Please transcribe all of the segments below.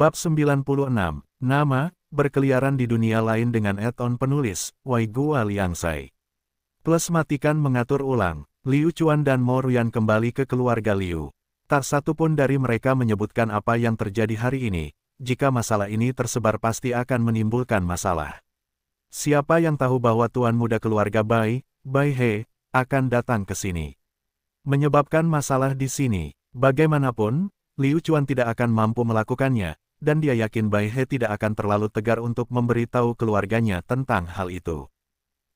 Bab 96, Nama, berkeliaran di dunia lain dengan eton penulis, Wai Gua Liangsai. Plus matikan mengatur ulang, Liu Chuan dan Mo Ruyan kembali ke keluarga Liu. Tak satu pun dari mereka menyebutkan apa yang terjadi hari ini, jika masalah ini tersebar pasti akan menimbulkan masalah. Siapa yang tahu bahwa tuan muda keluarga Bai, Bai He, akan datang ke sini. Menyebabkan masalah di sini, bagaimanapun, Liu Chuan tidak akan mampu melakukannya, dan dia yakin Bai He tidak akan terlalu tegar untuk memberitahu keluarganya tentang hal itu.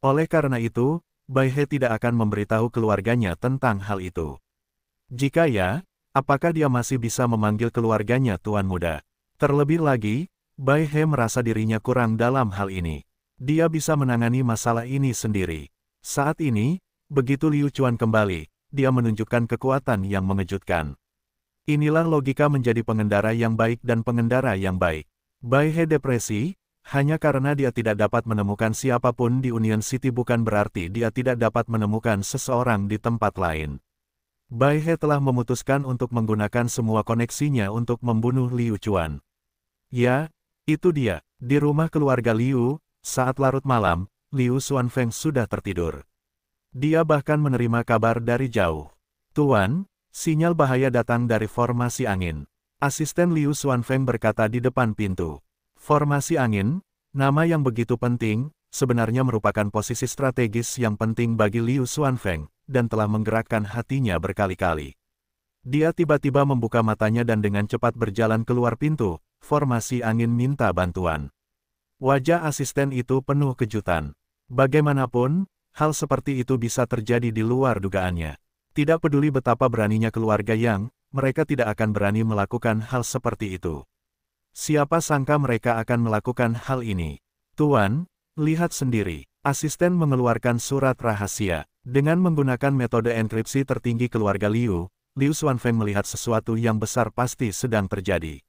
Oleh karena itu, Bai He tidak akan memberitahu keluarganya tentang hal itu. Jika ya, apakah dia masih bisa memanggil keluarganya Tuan Muda? Terlebih lagi, Bai He merasa dirinya kurang dalam hal ini. Dia bisa menangani masalah ini sendiri. Saat ini, begitu Liu Chuan kembali, dia menunjukkan kekuatan yang mengejutkan. Inilah logika menjadi pengendara yang baik dan pengendara yang baik. Baihe depresi, hanya karena dia tidak dapat menemukan siapapun di Union City bukan berarti dia tidak dapat menemukan seseorang di tempat lain. Baihe telah memutuskan untuk menggunakan semua koneksinya untuk membunuh Liu Chuan. Ya, itu dia. Di rumah keluarga Liu, saat larut malam, Liu Xuanfeng sudah tertidur. Dia bahkan menerima kabar dari jauh. Tuan, Sinyal bahaya datang dari formasi angin. Asisten Liu Xuanfeng berkata di depan pintu. Formasi angin, nama yang begitu penting, sebenarnya merupakan posisi strategis yang penting bagi Liu Xuanfeng, dan telah menggerakkan hatinya berkali-kali. Dia tiba-tiba membuka matanya dan dengan cepat berjalan keluar pintu, formasi angin minta bantuan. Wajah asisten itu penuh kejutan. Bagaimanapun, hal seperti itu bisa terjadi di luar dugaannya. Tidak peduli betapa beraninya keluarga Yang, mereka tidak akan berani melakukan hal seperti itu. Siapa sangka mereka akan melakukan hal ini? Tuan, lihat sendiri. Asisten mengeluarkan surat rahasia. Dengan menggunakan metode enkripsi tertinggi keluarga Liu, Liu Xuanfeng melihat sesuatu yang besar pasti sedang terjadi.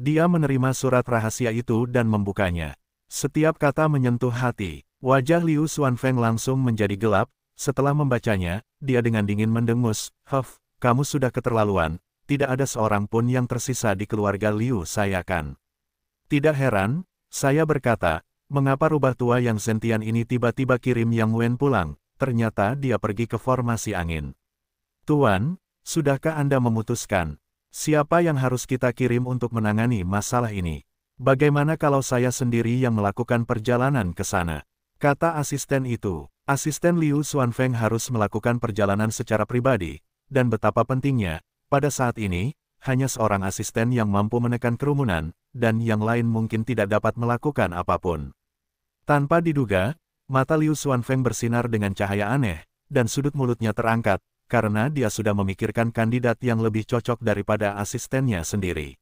Dia menerima surat rahasia itu dan membukanya. Setiap kata menyentuh hati, wajah Liu Xuanfeng langsung menjadi gelap, setelah membacanya, dia dengan dingin mendengus, Huff, kamu sudah keterlaluan, tidak ada seorang pun yang tersisa di keluarga Liu saya kan. Tidak heran, saya berkata, mengapa rubah tua yang sentian ini tiba-tiba kirim Yang Wen pulang, ternyata dia pergi ke formasi angin. Tuan, sudahkah Anda memutuskan, siapa yang harus kita kirim untuk menangani masalah ini? Bagaimana kalau saya sendiri yang melakukan perjalanan ke sana? Kata asisten itu. Asisten Liu Xuanfeng harus melakukan perjalanan secara pribadi, dan betapa pentingnya, pada saat ini, hanya seorang asisten yang mampu menekan kerumunan, dan yang lain mungkin tidak dapat melakukan apapun. Tanpa diduga, mata Liu Xuanfeng bersinar dengan cahaya aneh, dan sudut mulutnya terangkat, karena dia sudah memikirkan kandidat yang lebih cocok daripada asistennya sendiri.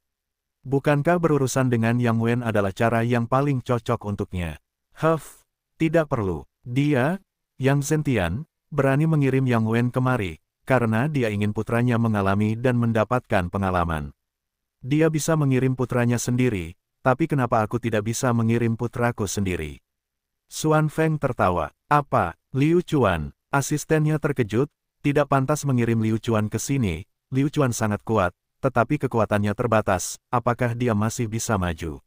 Bukankah berurusan dengan Yang Wen adalah cara yang paling cocok untuknya? Huff, tidak perlu. Dia, yang Zentian, berani mengirim Yang Wen kemari, karena dia ingin putranya mengalami dan mendapatkan pengalaman. Dia bisa mengirim putranya sendiri, tapi kenapa aku tidak bisa mengirim putraku sendiri? Suan Feng tertawa. Apa, Liu Chuan, asistennya terkejut, tidak pantas mengirim Liu Chuan ke sini, Liu Chuan sangat kuat, tetapi kekuatannya terbatas, apakah dia masih bisa maju?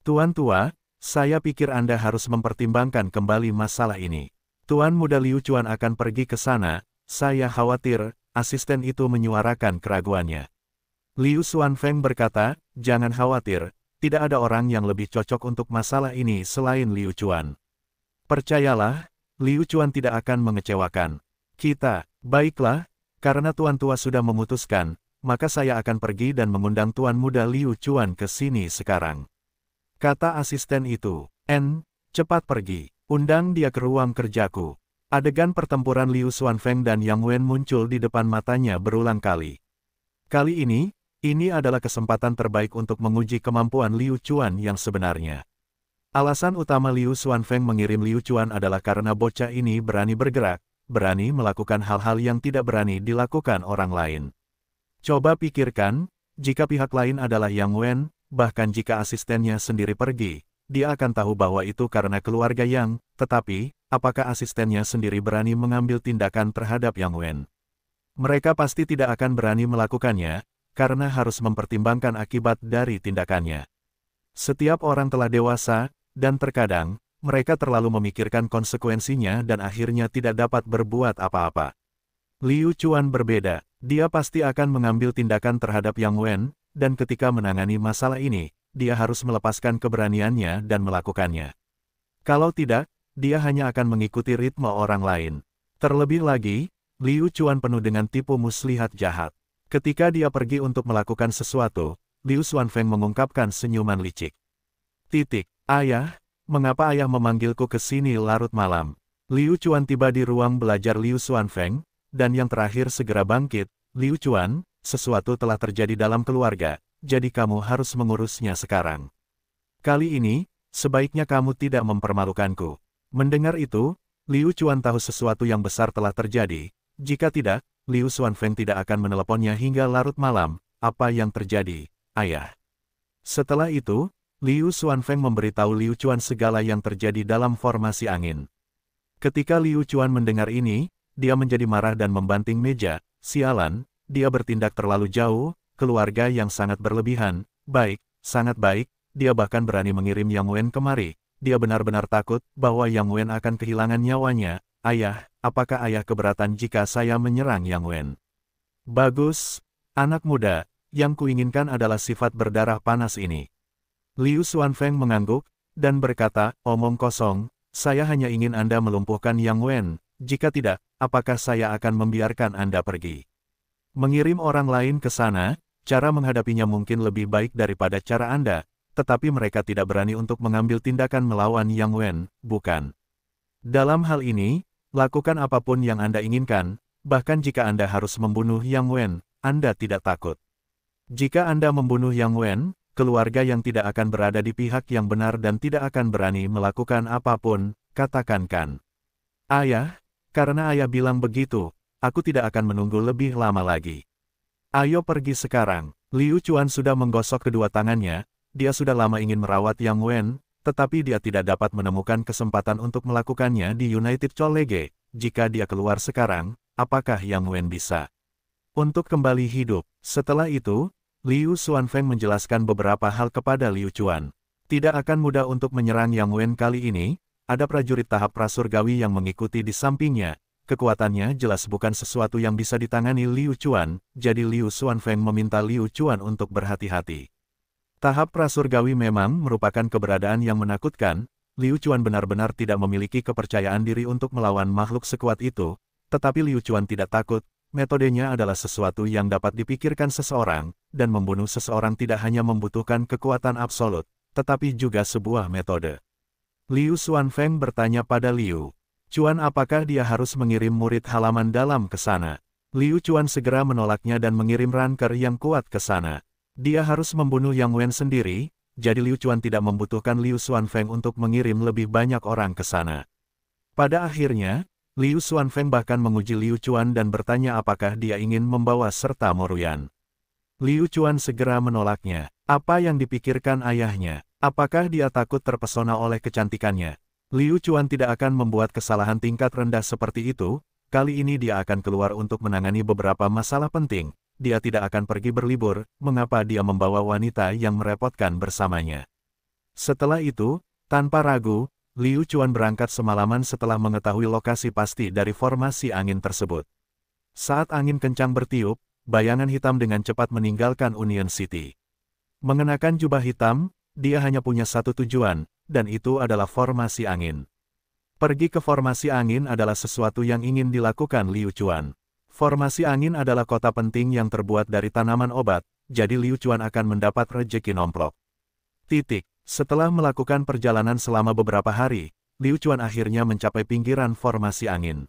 Tuan tua, saya pikir Anda harus mempertimbangkan kembali masalah ini. Tuan muda Liu Chuan akan pergi ke sana, saya khawatir, asisten itu menyuarakan keraguannya. Liu Feng berkata, jangan khawatir, tidak ada orang yang lebih cocok untuk masalah ini selain Liu Chuan. Percayalah, Liu Chuan tidak akan mengecewakan. Kita, baiklah, karena Tuan Tua sudah memutuskan, maka saya akan pergi dan mengundang Tuan Muda Liu Chuan ke sini sekarang. Kata asisten itu, N, cepat pergi. Undang dia ke ruang kerjaku. Adegan pertempuran Liu Xuanfeng dan Yang Wen muncul di depan matanya berulang kali. Kali ini, ini adalah kesempatan terbaik untuk menguji kemampuan Liu Chuan yang sebenarnya. Alasan utama Liu Xuanfeng mengirim Liu Chuan adalah karena bocah ini berani bergerak, berani melakukan hal-hal yang tidak berani dilakukan orang lain. Coba pikirkan, jika pihak lain adalah Yang Wen, bahkan jika asistennya sendiri pergi, dia akan tahu bahwa itu karena keluarga Yang, tetapi, apakah asistennya sendiri berani mengambil tindakan terhadap Yang Wen? Mereka pasti tidak akan berani melakukannya, karena harus mempertimbangkan akibat dari tindakannya. Setiap orang telah dewasa, dan terkadang, mereka terlalu memikirkan konsekuensinya dan akhirnya tidak dapat berbuat apa-apa. Liu Chuan berbeda, dia pasti akan mengambil tindakan terhadap Yang Wen, dan ketika menangani masalah ini, dia harus melepaskan keberaniannya dan melakukannya. Kalau tidak, dia hanya akan mengikuti ritme orang lain. Terlebih lagi, Liu Chuan penuh dengan tipu muslihat jahat. Ketika dia pergi untuk melakukan sesuatu, Liu Xuan Feng mengungkapkan senyuman licik. Titik, ayah, mengapa ayah memanggilku ke sini larut malam? Liu Chuan tiba di ruang belajar Liu Xuan Feng, dan yang terakhir segera bangkit, Liu Chuan, sesuatu telah terjadi dalam keluarga, jadi kamu harus mengurusnya sekarang. Kali ini, sebaiknya kamu tidak mempermalukanku. Mendengar itu, Liu Chuan tahu sesuatu yang besar telah terjadi. Jika tidak, Liu Xuan Feng tidak akan meneleponnya hingga larut malam. Apa yang terjadi, ayah? Setelah itu, Liu Xuan Feng memberitahu Liu Chuan segala yang terjadi dalam formasi angin. Ketika Liu Chuan mendengar ini, dia menjadi marah dan membanting meja. Sialan, dia bertindak terlalu jauh, keluarga yang sangat berlebihan, baik, sangat baik, dia bahkan berani mengirim Yang Wen kemari. Dia benar-benar takut bahwa Yang Wen akan kehilangan nyawanya. Ayah, apakah ayah keberatan jika saya menyerang Yang Wen? Bagus, anak muda, yang kuinginkan adalah sifat berdarah panas ini. Liu Xuanfeng mengangguk, dan berkata, omong kosong, saya hanya ingin Anda melumpuhkan Yang Wen, jika tidak, apakah saya akan membiarkan Anda pergi? Mengirim orang lain ke sana, cara menghadapinya mungkin lebih baik daripada cara Anda, tetapi mereka tidak berani untuk mengambil tindakan melawan Yang Wen, bukan? Dalam hal ini, lakukan apapun yang Anda inginkan, bahkan jika Anda harus membunuh Yang Wen, Anda tidak takut. Jika Anda membunuh Yang Wen, keluarga yang tidak akan berada di pihak yang benar dan tidak akan berani melakukan apapun, katakan kan. Ayah, karena ayah bilang begitu, aku tidak akan menunggu lebih lama lagi. Ayo pergi sekarang. Liu Chuan sudah menggosok kedua tangannya, dia sudah lama ingin merawat Yang Wen, tetapi dia tidak dapat menemukan kesempatan untuk melakukannya di United College. Jika dia keluar sekarang, apakah Yang Wen bisa untuk kembali hidup? Setelah itu, Liu Xuan Feng menjelaskan beberapa hal kepada Liu Chuan. Tidak akan mudah untuk menyerang Yang Wen kali ini, ada prajurit tahap prasurgawi yang mengikuti di sampingnya, kekuatannya jelas bukan sesuatu yang bisa ditangani Liu Chuan, jadi Liu Xuan Feng meminta Liu Chuan untuk berhati-hati. Tahap prasurgawi memang merupakan keberadaan yang menakutkan, Liu Chuan benar-benar tidak memiliki kepercayaan diri untuk melawan makhluk sekuat itu, tetapi Liu Chuan tidak takut, metodenya adalah sesuatu yang dapat dipikirkan seseorang, dan membunuh seseorang tidak hanya membutuhkan kekuatan absolut, tetapi juga sebuah metode. Liu Xuan Feng bertanya pada Liu, Cuan apakah dia harus mengirim murid halaman dalam ke sana? Liu Cuan segera menolaknya dan mengirim ranker yang kuat ke sana. Dia harus membunuh Yang Wen sendiri, jadi Liu Cuan tidak membutuhkan Liu Xuan Feng untuk mengirim lebih banyak orang ke sana. Pada akhirnya, Liu Xuan Feng bahkan menguji Liu Cuan dan bertanya apakah dia ingin membawa serta Moruyan. Liu Cuan segera menolaknya. Apa yang dipikirkan ayahnya? Apakah dia takut terpesona oleh kecantikannya? Liu Chuan tidak akan membuat kesalahan tingkat rendah seperti itu, kali ini dia akan keluar untuk menangani beberapa masalah penting, dia tidak akan pergi berlibur, mengapa dia membawa wanita yang merepotkan bersamanya. Setelah itu, tanpa ragu, Liu Chuan berangkat semalaman setelah mengetahui lokasi pasti dari formasi angin tersebut. Saat angin kencang bertiup, bayangan hitam dengan cepat meninggalkan Union City. Mengenakan jubah hitam, dia hanya punya satu tujuan, dan itu adalah formasi angin. Pergi ke formasi angin adalah sesuatu yang ingin dilakukan Liu Chuan. Formasi angin adalah kota penting yang terbuat dari tanaman obat, jadi Liu Chuan akan mendapat rejeki nomplok. Titik. Setelah melakukan perjalanan selama beberapa hari, Liu Chuan akhirnya mencapai pinggiran formasi angin.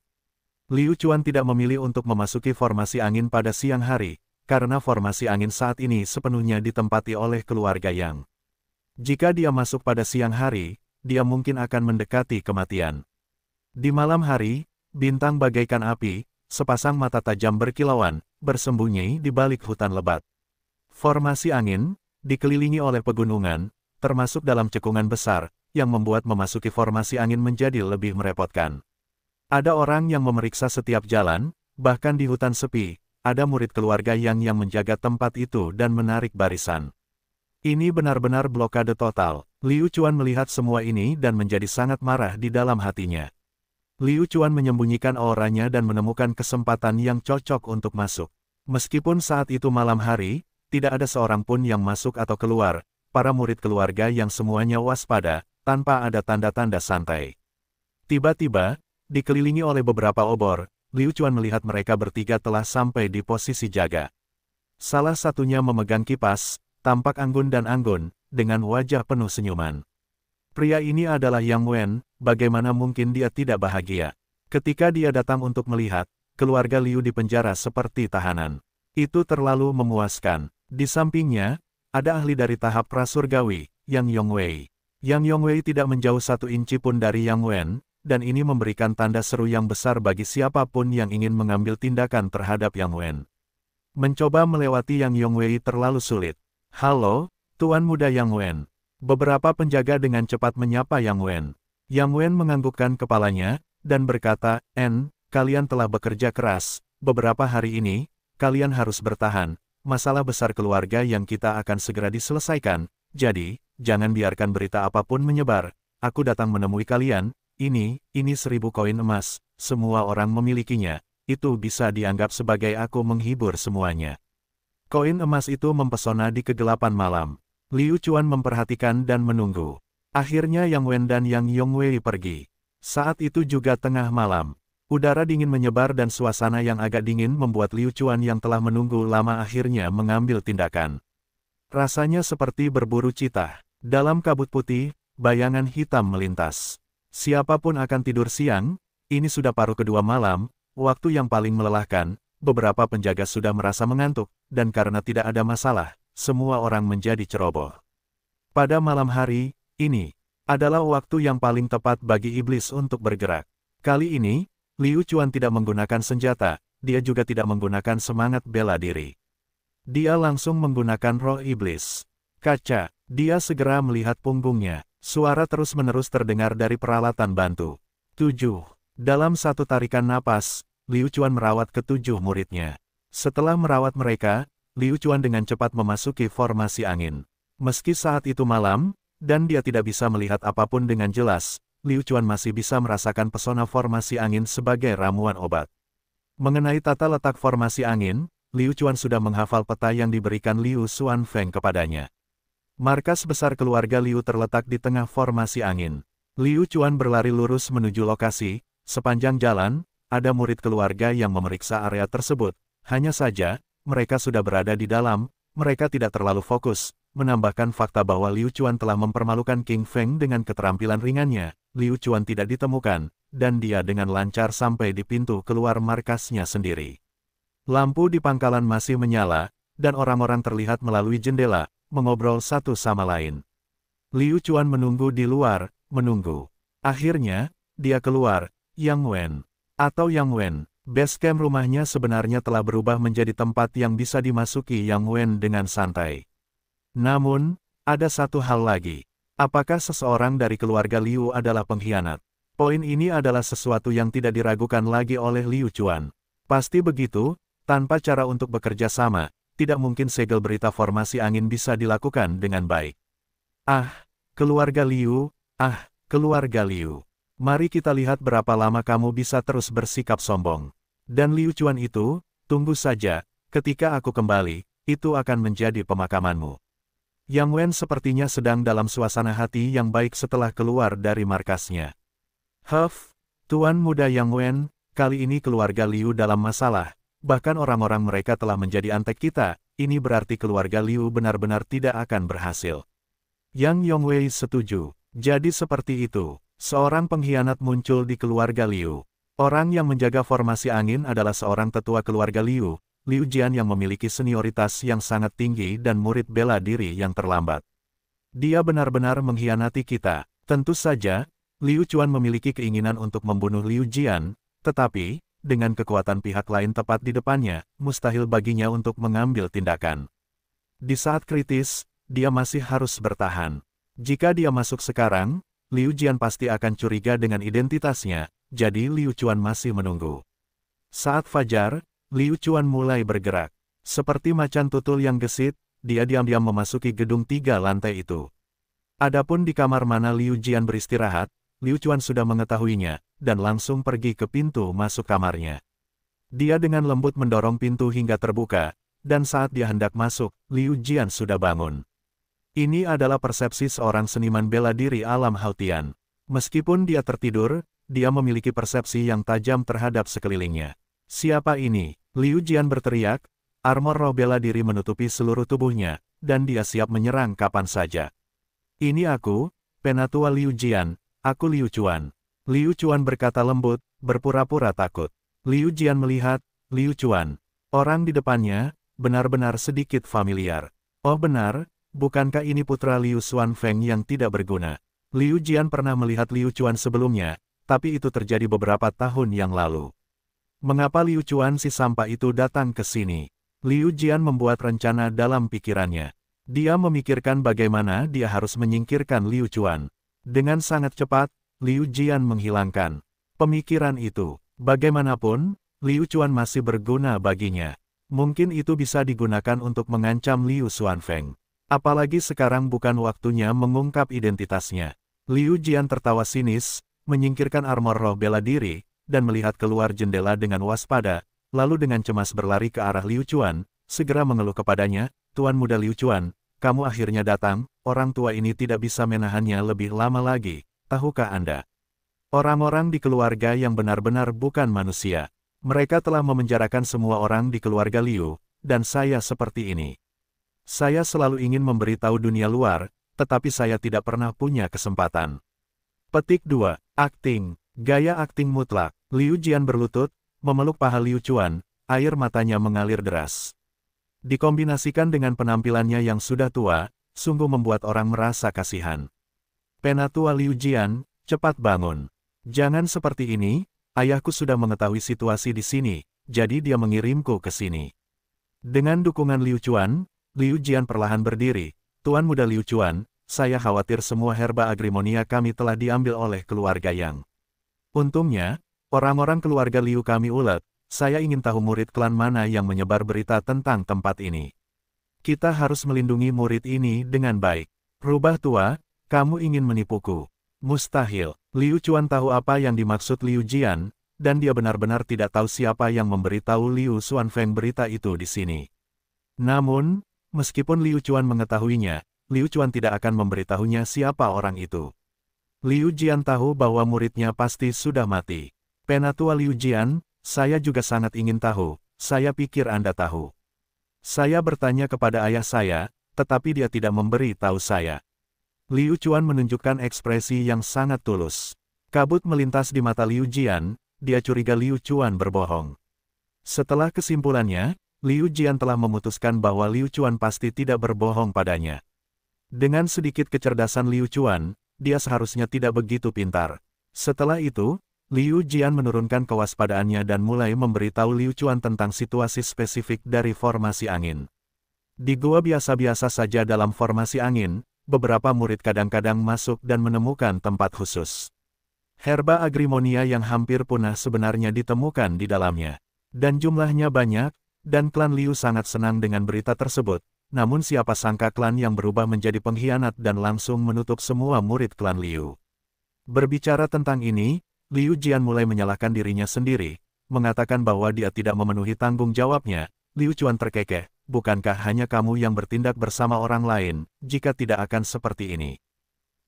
Liu Chuan tidak memilih untuk memasuki formasi angin pada siang hari, karena formasi angin saat ini sepenuhnya ditempati oleh keluarga Yang. Jika dia masuk pada siang hari, dia mungkin akan mendekati kematian. Di malam hari, bintang bagaikan api, sepasang mata tajam berkilauan, bersembunyi di balik hutan lebat. Formasi angin, dikelilingi oleh pegunungan, termasuk dalam cekungan besar, yang membuat memasuki formasi angin menjadi lebih merepotkan. Ada orang yang memeriksa setiap jalan, bahkan di hutan sepi, ada murid keluarga yang yang menjaga tempat itu dan menarik barisan. Ini benar-benar blokade total. Liu Chuan melihat semua ini dan menjadi sangat marah di dalam hatinya. Liu Chuan menyembunyikan auranya dan menemukan kesempatan yang cocok untuk masuk. Meskipun saat itu malam hari, tidak ada seorang pun yang masuk atau keluar, para murid keluarga yang semuanya waspada, tanpa ada tanda-tanda santai. Tiba-tiba, dikelilingi oleh beberapa obor, Liu Chuan melihat mereka bertiga telah sampai di posisi jaga. Salah satunya memegang kipas, tampak anggun dan anggun, dengan wajah penuh senyuman. Pria ini adalah Yang Wen, bagaimana mungkin dia tidak bahagia. Ketika dia datang untuk melihat, keluarga Liu di penjara seperti tahanan. Itu terlalu memuaskan. Di sampingnya, ada ahli dari tahap prasurgawi, Yang Yongwei. Yang Yongwei tidak menjauh satu inci pun dari Yang Wen, dan ini memberikan tanda seru yang besar bagi siapapun yang ingin mengambil tindakan terhadap Yang Wen. Mencoba melewati Yang Yongwei terlalu sulit. Halo, Tuan Muda Yang Wen. Beberapa penjaga dengan cepat menyapa Yang Wen. Yang Wen menganggukkan kepalanya, dan berkata, En, kalian telah bekerja keras, beberapa hari ini, kalian harus bertahan, masalah besar keluarga yang kita akan segera diselesaikan, jadi, jangan biarkan berita apapun menyebar, aku datang menemui kalian, ini, ini seribu koin emas, semua orang memilikinya, itu bisa dianggap sebagai aku menghibur semuanya. Koin emas itu mempesona di kegelapan malam. Liu Chuan memperhatikan dan menunggu. Akhirnya Yang Wen dan Yang Yongwei pergi. Saat itu juga tengah malam. Udara dingin menyebar dan suasana yang agak dingin membuat Liu Chuan yang telah menunggu lama akhirnya mengambil tindakan. Rasanya seperti berburu cita. Dalam kabut putih, bayangan hitam melintas. Siapapun akan tidur siang, ini sudah paruh kedua malam, waktu yang paling melelahkan, beberapa penjaga sudah merasa mengantuk, dan karena tidak ada masalah, semua orang menjadi ceroboh. Pada malam hari, ini adalah waktu yang paling tepat bagi iblis untuk bergerak. Kali ini, Liu Chuan tidak menggunakan senjata, dia juga tidak menggunakan semangat bela diri. Dia langsung menggunakan roh iblis. Kaca, dia segera melihat punggungnya, suara terus-menerus terdengar dari peralatan bantu. 7. Dalam satu tarikan napas, Liu Chuan merawat ketujuh muridnya. Setelah merawat mereka, Liu Chuan dengan cepat memasuki formasi angin. Meski saat itu malam, dan dia tidak bisa melihat apapun dengan jelas, Liu Chuan masih bisa merasakan pesona formasi angin sebagai ramuan obat. Mengenai tata letak formasi angin, Liu Chuan sudah menghafal peta yang diberikan Liu Xuan Feng kepadanya. Markas besar keluarga Liu terletak di tengah formasi angin. Liu Chuan berlari lurus menuju lokasi, sepanjang jalan, ada murid keluarga yang memeriksa area tersebut. Hanya saja, mereka sudah berada di dalam, mereka tidak terlalu fokus, menambahkan fakta bahwa Liu Chuan telah mempermalukan King Feng dengan keterampilan ringannya. Liu Chuan tidak ditemukan, dan dia dengan lancar sampai di pintu keluar markasnya sendiri. Lampu di pangkalan masih menyala, dan orang-orang terlihat melalui jendela, mengobrol satu sama lain. Liu Chuan menunggu di luar, menunggu. Akhirnya, dia keluar, Yang Wen atau Yang Wen. base camp rumahnya sebenarnya telah berubah menjadi tempat yang bisa dimasuki Yang Wen dengan santai. Namun, ada satu hal lagi. Apakah seseorang dari keluarga Liu adalah pengkhianat? Poin ini adalah sesuatu yang tidak diragukan lagi oleh Liu Chuan. Pasti begitu, tanpa cara untuk bekerja sama, tidak mungkin segel berita formasi angin bisa dilakukan dengan baik. Ah, keluarga Liu, ah, keluarga Liu. Mari kita lihat berapa lama kamu bisa terus bersikap sombong. Dan Liu Chuan itu, tunggu saja, ketika aku kembali, itu akan menjadi pemakamanmu. Yang Wen sepertinya sedang dalam suasana hati yang baik setelah keluar dari markasnya. Huff, Tuan Muda Yang Wen, kali ini keluarga Liu dalam masalah, bahkan orang-orang mereka telah menjadi antek kita, ini berarti keluarga Liu benar-benar tidak akan berhasil. Yang Yongwei setuju, jadi seperti itu. Seorang pengkhianat muncul di keluarga Liu. Orang yang menjaga formasi angin adalah seorang tetua keluarga Liu, Liu Jian yang memiliki senioritas yang sangat tinggi dan murid bela diri yang terlambat. Dia benar-benar mengkhianati kita. Tentu saja, Liu Chuan memiliki keinginan untuk membunuh Liu Jian, tetapi, dengan kekuatan pihak lain tepat di depannya, mustahil baginya untuk mengambil tindakan. Di saat kritis, dia masih harus bertahan. Jika dia masuk sekarang, Liu Jian pasti akan curiga dengan identitasnya, jadi Liu Chuan masih menunggu. Saat fajar, Liu Chuan mulai bergerak. Seperti macan tutul yang gesit, dia diam-diam memasuki gedung tiga lantai itu. Adapun di kamar mana Liu Jian beristirahat, Liu Chuan sudah mengetahuinya, dan langsung pergi ke pintu masuk kamarnya. Dia dengan lembut mendorong pintu hingga terbuka, dan saat dia hendak masuk, Liu Jian sudah bangun. Ini adalah persepsi seorang seniman bela diri alam Hautian. Meskipun dia tertidur, dia memiliki persepsi yang tajam terhadap sekelilingnya. Siapa ini? Liu Jian berteriak, armor roh bela diri menutupi seluruh tubuhnya, dan dia siap menyerang kapan saja. Ini aku, Penatua Liu Jian, aku Liu Chuan. Liu Chuan berkata lembut, berpura-pura takut. Liu Jian melihat, Liu Chuan. Orang di depannya, benar-benar sedikit familiar. Oh benar, Bukankah ini putra Liu Xuan Feng yang tidak berguna? Liu Jian pernah melihat Liu Chuan sebelumnya, tapi itu terjadi beberapa tahun yang lalu. Mengapa Liu Chuan si sampah itu datang ke sini? Liu Jian membuat rencana dalam pikirannya. Dia memikirkan bagaimana dia harus menyingkirkan Liu Chuan. Dengan sangat cepat, Liu Jian menghilangkan pemikiran itu. Bagaimanapun, Liu Chuan masih berguna baginya. Mungkin itu bisa digunakan untuk mengancam Liu Xuanfeng. Apalagi sekarang bukan waktunya mengungkap identitasnya. Liu Jian tertawa sinis, menyingkirkan armor roh bela diri, dan melihat keluar jendela dengan waspada, lalu dengan cemas berlari ke arah Liu Chuan, segera mengeluh kepadanya, Tuan Muda Liu Chuan, kamu akhirnya datang, orang tua ini tidak bisa menahannya lebih lama lagi, tahukah Anda? Orang-orang di keluarga yang benar-benar bukan manusia. Mereka telah memenjarakan semua orang di keluarga Liu, dan saya seperti ini. Saya selalu ingin memberitahu dunia luar, tetapi saya tidak pernah punya kesempatan. Petik 2. Akting. Gaya akting mutlak. Liu Jian berlutut, memeluk paha Liu Chuan, air matanya mengalir deras. Dikombinasikan dengan penampilannya yang sudah tua, sungguh membuat orang merasa kasihan. Penatua Liu Jian, cepat bangun. Jangan seperti ini, ayahku sudah mengetahui situasi di sini, jadi dia mengirimku ke sini. Dengan dukungan Liu Chuan, Liu Jian perlahan berdiri, Tuan Muda Liu Chuan, saya khawatir semua herba agrimonia kami telah diambil oleh keluarga Yang. Untungnya, orang-orang keluarga Liu kami ulet, saya ingin tahu murid klan mana yang menyebar berita tentang tempat ini. Kita harus melindungi murid ini dengan baik. Rubah tua, kamu ingin menipuku. Mustahil, Liu Chuan tahu apa yang dimaksud Liu Jian, dan dia benar-benar tidak tahu siapa yang memberitahu Liu Xuanfeng berita itu di sini. Namun, Meskipun Liu Chuan mengetahuinya, Liu Chuan tidak akan memberitahunya siapa orang itu. Liu Jian tahu bahwa muridnya pasti sudah mati. Penatua Liu Jian, saya juga sangat ingin tahu, saya pikir Anda tahu. Saya bertanya kepada ayah saya, tetapi dia tidak memberi tahu saya. Liu Chuan menunjukkan ekspresi yang sangat tulus. Kabut melintas di mata Liu Jian, dia curiga Liu Chuan berbohong. Setelah kesimpulannya, Liu Jian telah memutuskan bahwa Liu Chuan pasti tidak berbohong padanya. Dengan sedikit kecerdasan Liu Chuan, dia seharusnya tidak begitu pintar. Setelah itu, Liu Jian menurunkan kewaspadaannya dan mulai memberitahu Liu Chuan tentang situasi spesifik dari formasi angin. Di gua biasa-biasa saja dalam formasi angin, beberapa murid kadang-kadang masuk dan menemukan tempat khusus. Herba agrimonia yang hampir punah sebenarnya ditemukan di dalamnya. Dan jumlahnya banyak, dan klan Liu sangat senang dengan berita tersebut, namun siapa sangka klan yang berubah menjadi pengkhianat dan langsung menutup semua murid klan Liu. Berbicara tentang ini, Liu Jian mulai menyalahkan dirinya sendiri, mengatakan bahwa dia tidak memenuhi tanggung jawabnya, Liu Chuan terkekeh, bukankah hanya kamu yang bertindak bersama orang lain, jika tidak akan seperti ini.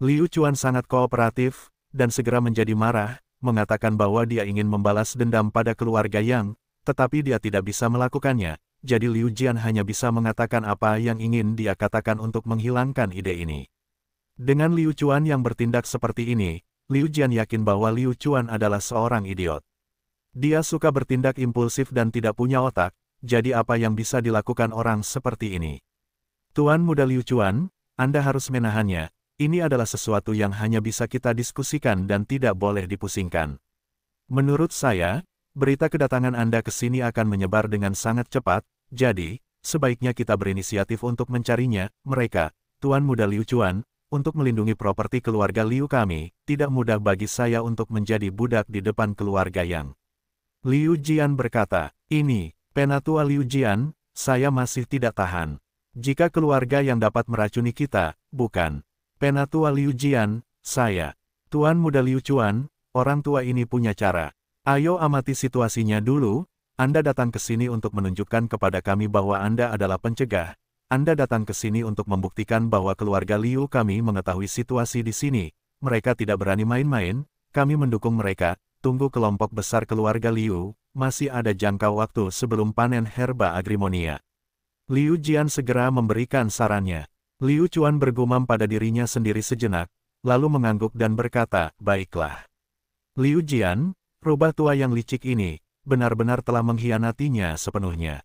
Liu Chuan sangat kooperatif, dan segera menjadi marah, mengatakan bahwa dia ingin membalas dendam pada keluarga Yang, tetapi dia tidak bisa melakukannya, jadi Liu Jian hanya bisa mengatakan apa yang ingin dia katakan untuk menghilangkan ide ini. Dengan Liu Chuan yang bertindak seperti ini, Liu Jian yakin bahwa Liu Chuan adalah seorang idiot. Dia suka bertindak impulsif dan tidak punya otak, jadi apa yang bisa dilakukan orang seperti ini? Tuan muda Liu Chuan, Anda harus menahannya, ini adalah sesuatu yang hanya bisa kita diskusikan dan tidak boleh dipusingkan. Menurut saya, berita kedatangan Anda ke sini akan menyebar dengan sangat cepat, jadi, sebaiknya kita berinisiatif untuk mencarinya, mereka, Tuan Muda Liu Chuan, untuk melindungi properti keluarga Liu kami, tidak mudah bagi saya untuk menjadi budak di depan keluarga yang. Liu Jian berkata, ini, penatua Liu Jian, saya masih tidak tahan. Jika keluarga yang dapat meracuni kita, bukan. Penatua Liu Jian, saya. Tuan muda Liu Chuan, orang tua ini punya cara. Ayo amati situasinya dulu, Anda datang ke sini untuk menunjukkan kepada kami bahwa Anda adalah pencegah, Anda datang ke sini untuk membuktikan bahwa keluarga Liu kami mengetahui situasi di sini, mereka tidak berani main-main, kami mendukung mereka, tunggu kelompok besar keluarga Liu, masih ada jangka waktu sebelum panen herba agrimonia. Liu Jian segera memberikan sarannya. Liu Chuan bergumam pada dirinya sendiri sejenak, lalu mengangguk dan berkata, Baiklah. Liu Jian, Rubah tua yang licik ini, benar-benar telah mengkhianatinya sepenuhnya.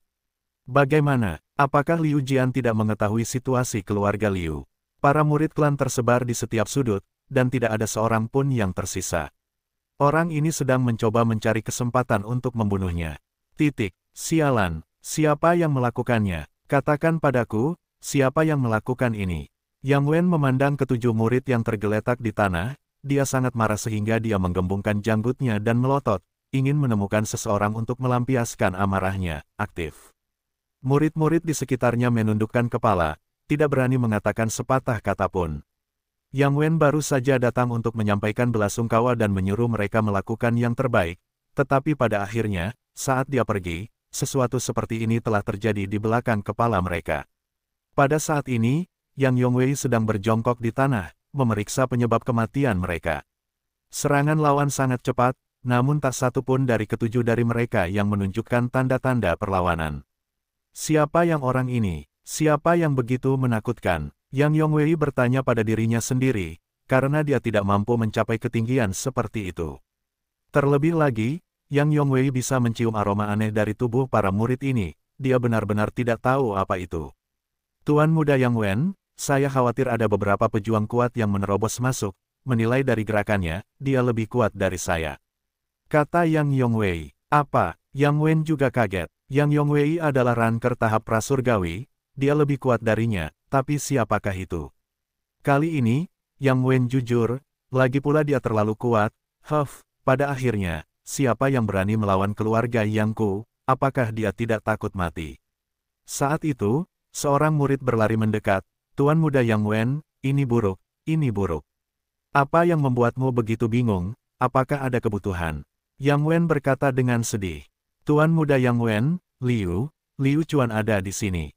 Bagaimana, apakah Liu Jian tidak mengetahui situasi keluarga Liu? Para murid klan tersebar di setiap sudut, dan tidak ada seorang pun yang tersisa. Orang ini sedang mencoba mencari kesempatan untuk membunuhnya. Titik, sialan, siapa yang melakukannya? Katakan padaku, siapa yang melakukan ini? Yang Wen memandang ketujuh murid yang tergeletak di tanah, dia sangat marah sehingga dia menggembungkan janggutnya dan melotot, ingin menemukan seseorang untuk melampiaskan amarahnya, aktif. Murid-murid di sekitarnya menundukkan kepala, tidak berani mengatakan sepatah kata pun. Yang Wen baru saja datang untuk menyampaikan belasungkawa dan menyuruh mereka melakukan yang terbaik, tetapi pada akhirnya, saat dia pergi, sesuatu seperti ini telah terjadi di belakang kepala mereka. Pada saat ini, Yang Yongwei sedang berjongkok di tanah, memeriksa penyebab kematian mereka. Serangan lawan sangat cepat, namun tak satu pun dari ketujuh dari mereka yang menunjukkan tanda-tanda perlawanan. Siapa yang orang ini? Siapa yang begitu menakutkan? Yang Yongwei bertanya pada dirinya sendiri, karena dia tidak mampu mencapai ketinggian seperti itu. Terlebih lagi, Yang Yongwei bisa mencium aroma aneh dari tubuh para murid ini, dia benar-benar tidak tahu apa itu. Tuan muda Yang Wen, saya khawatir ada beberapa pejuang kuat yang menerobos masuk, menilai dari gerakannya, dia lebih kuat dari saya. Kata Yang Yongwei. Apa? Yang Wen juga kaget. Yang Yongwei adalah ranker tahap prasurgawi, dia lebih kuat darinya, tapi siapakah itu? Kali ini, Yang Wen jujur, lagi pula dia terlalu kuat, huff, pada akhirnya, siapa yang berani melawan keluarga Yang Ku? apakah dia tidak takut mati? Saat itu, seorang murid berlari mendekat, Tuan muda Yang Wen, ini buruk, ini buruk. Apa yang membuatmu begitu bingung, apakah ada kebutuhan? Yang Wen berkata dengan sedih. Tuan muda Yang Wen, Liu, Liu Chuan ada di sini.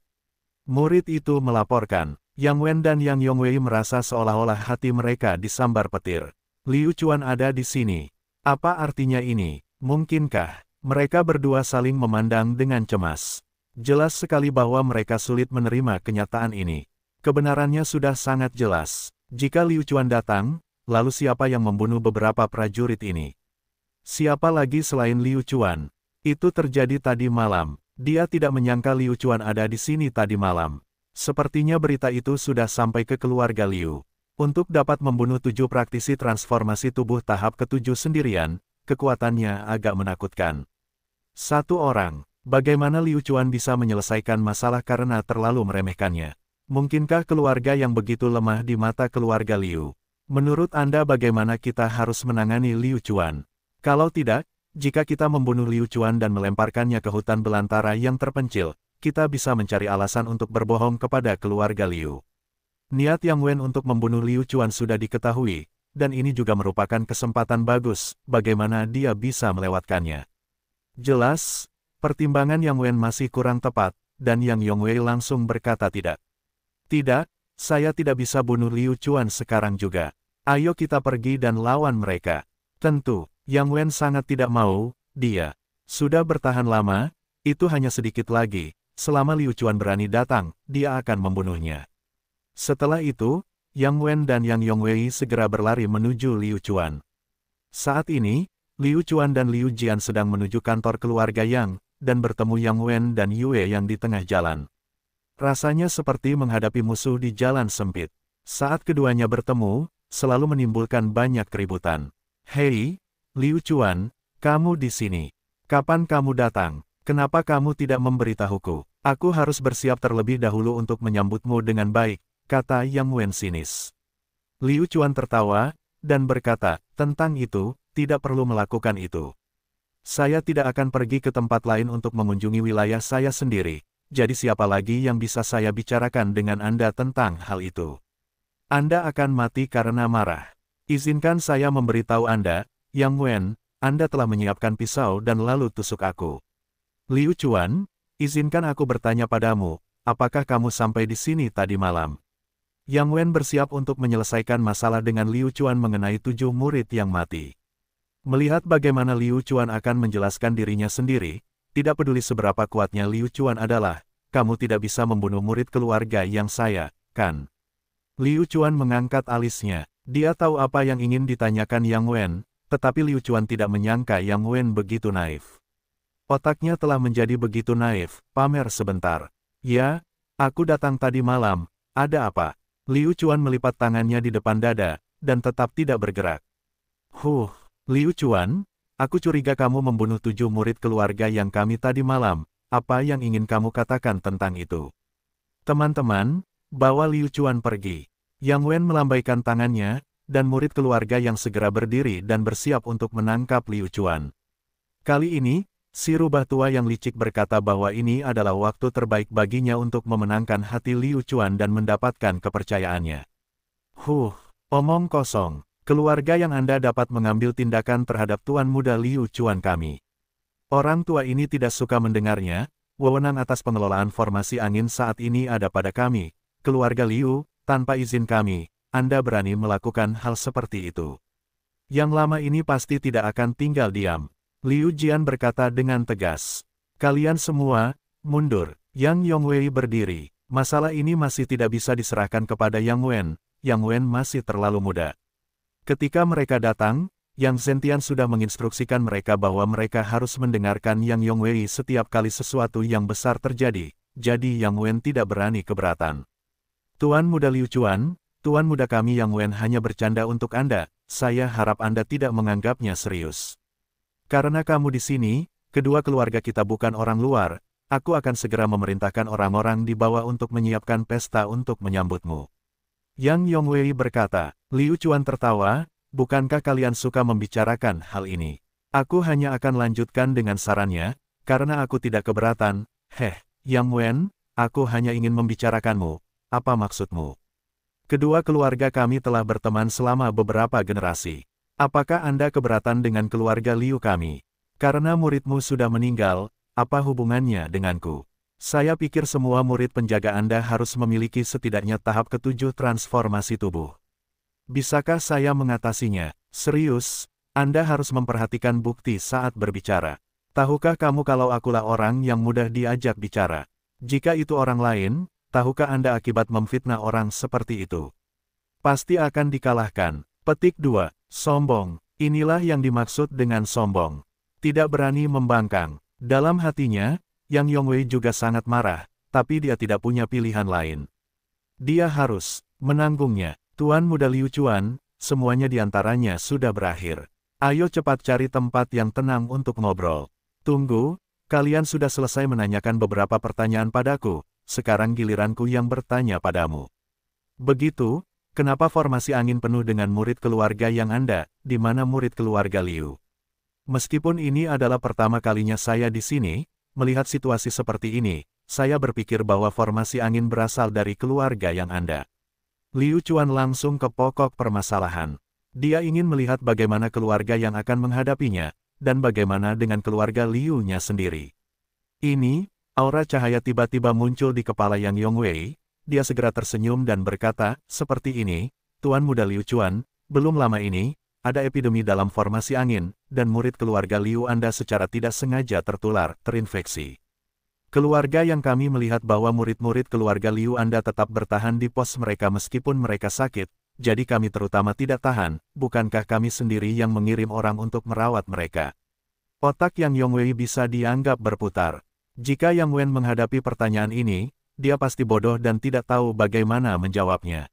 Murid itu melaporkan, Yang Wen dan Yang Yongwei merasa seolah-olah hati mereka disambar petir. Liu Chuan ada di sini. Apa artinya ini? Mungkinkah mereka berdua saling memandang dengan cemas? Jelas sekali bahwa mereka sulit menerima kenyataan ini. Kebenarannya sudah sangat jelas. Jika Liu Chuan datang, lalu siapa yang membunuh beberapa prajurit ini? Siapa lagi selain Liu Chuan? Itu terjadi tadi malam. Dia tidak menyangka Liu Chuan ada di sini tadi malam. Sepertinya berita itu sudah sampai ke keluarga Liu. Untuk dapat membunuh tujuh praktisi transformasi tubuh tahap ketujuh sendirian, kekuatannya agak menakutkan. Satu orang, bagaimana Liu Chuan bisa menyelesaikan masalah karena terlalu meremehkannya? Mungkinkah keluarga yang begitu lemah di mata keluarga Liu? Menurut Anda bagaimana kita harus menangani Liu Chuan? Kalau tidak, jika kita membunuh Liu Chuan dan melemparkannya ke hutan belantara yang terpencil, kita bisa mencari alasan untuk berbohong kepada keluarga Liu. Niat Yang Wen untuk membunuh Liu Chuan sudah diketahui, dan ini juga merupakan kesempatan bagus bagaimana dia bisa melewatkannya. Jelas, pertimbangan Yang Wen masih kurang tepat, dan Yang Yongwei langsung berkata tidak. Tidak, saya tidak bisa bunuh Liu Chuan sekarang juga. Ayo kita pergi dan lawan mereka. Tentu, Yang Wen sangat tidak mau, dia sudah bertahan lama, itu hanya sedikit lagi, selama Liu Chuan berani datang, dia akan membunuhnya. Setelah itu, Yang Wen dan Yang Yongwei segera berlari menuju Liu Chuan. Saat ini, Liu Chuan dan Liu Jian sedang menuju kantor keluarga Yang, dan bertemu Yang Wen dan Yue yang di tengah jalan. Rasanya seperti menghadapi musuh di jalan sempit. Saat keduanya bertemu, selalu menimbulkan banyak keributan. Hei, Liu Chuan, kamu di sini. Kapan kamu datang? Kenapa kamu tidak memberitahuku? Aku harus bersiap terlebih dahulu untuk menyambutmu dengan baik, kata Yang Wen sinis. Liu Chuan tertawa, dan berkata, tentang itu, tidak perlu melakukan itu. Saya tidak akan pergi ke tempat lain untuk mengunjungi wilayah saya sendiri, jadi siapa lagi yang bisa saya bicarakan dengan Anda tentang hal itu? Anda akan mati karena marah. Izinkan saya memberitahu Anda, Yang Wen, Anda telah menyiapkan pisau dan lalu tusuk aku. Liu Chuan, izinkan aku bertanya padamu, apakah kamu sampai di sini tadi malam? Yang Wen bersiap untuk menyelesaikan masalah dengan Liu Chuan mengenai tujuh murid yang mati. Melihat bagaimana Liu Chuan akan menjelaskan dirinya sendiri, tidak peduli seberapa kuatnya Liu Chuan adalah, kamu tidak bisa membunuh murid keluarga yang saya, kan? Liu Chuan mengangkat alisnya. Dia tahu apa yang ingin ditanyakan Yang Wen, tetapi Liu Chuan tidak menyangka Yang Wen begitu naif. Otaknya telah menjadi begitu naif, pamer sebentar. Ya, aku datang tadi malam, ada apa? Liu Chuan melipat tangannya di depan dada, dan tetap tidak bergerak. Huh, Liu Chuan, Aku curiga kamu membunuh tujuh murid keluarga yang kami tadi malam. Apa yang ingin kamu katakan tentang itu? Teman-teman, bawa Liu Chuan pergi. Yang Wen melambaikan tangannya, dan murid keluarga yang segera berdiri dan bersiap untuk menangkap Liu Chuan. Kali ini, si rubah tua yang licik berkata bahwa ini adalah waktu terbaik baginya untuk memenangkan hati Liu Chuan dan mendapatkan kepercayaannya. Huh, omong kosong. Keluarga yang Anda dapat mengambil tindakan terhadap Tuan Muda Liu Chuan kami. Orang tua ini tidak suka mendengarnya, wewenang atas pengelolaan formasi angin saat ini ada pada kami, keluarga Liu, tanpa izin kami, Anda berani melakukan hal seperti itu. Yang lama ini pasti tidak akan tinggal diam. Liu Jian berkata dengan tegas. Kalian semua, mundur. Yang Yongwei berdiri. Masalah ini masih tidak bisa diserahkan kepada Yang Wen. Yang Wen masih terlalu muda. Ketika mereka datang, Yang Zentian sudah menginstruksikan mereka bahwa mereka harus mendengarkan Yang Yongwei setiap kali sesuatu yang besar terjadi, jadi Yang Wen tidak berani keberatan. Tuan Muda Liu Chuan, Tuan Muda kami Yang Wen hanya bercanda untuk Anda, saya harap Anda tidak menganggapnya serius. Karena kamu di sini, kedua keluarga kita bukan orang luar, aku akan segera memerintahkan orang-orang di bawah untuk menyiapkan pesta untuk menyambutmu. Yang Yongwei berkata, Liu Chuan tertawa, bukankah kalian suka membicarakan hal ini? Aku hanya akan lanjutkan dengan sarannya, karena aku tidak keberatan, heh, Yang Wen, aku hanya ingin membicarakanmu, apa maksudmu? Kedua keluarga kami telah berteman selama beberapa generasi. Apakah Anda keberatan dengan keluarga Liu kami? Karena muridmu sudah meninggal, apa hubungannya denganku? Saya pikir semua murid penjaga Anda harus memiliki setidaknya tahap ketujuh transformasi tubuh. Bisakah saya mengatasinya? Serius, Anda harus memperhatikan bukti saat berbicara. Tahukah kamu kalau akulah orang yang mudah diajak bicara? Jika itu orang lain, tahukah Anda akibat memfitnah orang seperti itu? Pasti akan dikalahkan. Petik 2. Sombong. Inilah yang dimaksud dengan sombong. Tidak berani membangkang. Dalam hatinya, yang Yongwei juga sangat marah, tapi dia tidak punya pilihan lain. Dia harus menanggungnya. Tuan muda Liu Chuan, semuanya diantaranya sudah berakhir. Ayo cepat cari tempat yang tenang untuk ngobrol. Tunggu, kalian sudah selesai menanyakan beberapa pertanyaan padaku, sekarang giliranku yang bertanya padamu. Begitu, kenapa formasi angin penuh dengan murid keluarga yang Anda, di mana murid keluarga Liu? Meskipun ini adalah pertama kalinya saya di sini, Melihat situasi seperti ini, saya berpikir bahwa formasi angin berasal dari keluarga yang Anda. Liu Chuan langsung ke pokok permasalahan. Dia ingin melihat bagaimana keluarga yang akan menghadapinya, dan bagaimana dengan keluarga Liu-nya sendiri. Ini, aura cahaya tiba-tiba muncul di kepala Yang Yongwei, dia segera tersenyum dan berkata, seperti ini, Tuan Muda Liu Chuan, belum lama ini, ada epidemi dalam formasi angin, dan murid keluarga Liu Anda secara tidak sengaja tertular, terinfeksi. Keluarga yang kami melihat bahwa murid-murid keluarga Liu Anda tetap bertahan di pos mereka meskipun mereka sakit, jadi kami terutama tidak tahan, bukankah kami sendiri yang mengirim orang untuk merawat mereka. Otak yang Yongwei bisa dianggap berputar. Jika Yang Wen menghadapi pertanyaan ini, dia pasti bodoh dan tidak tahu bagaimana menjawabnya.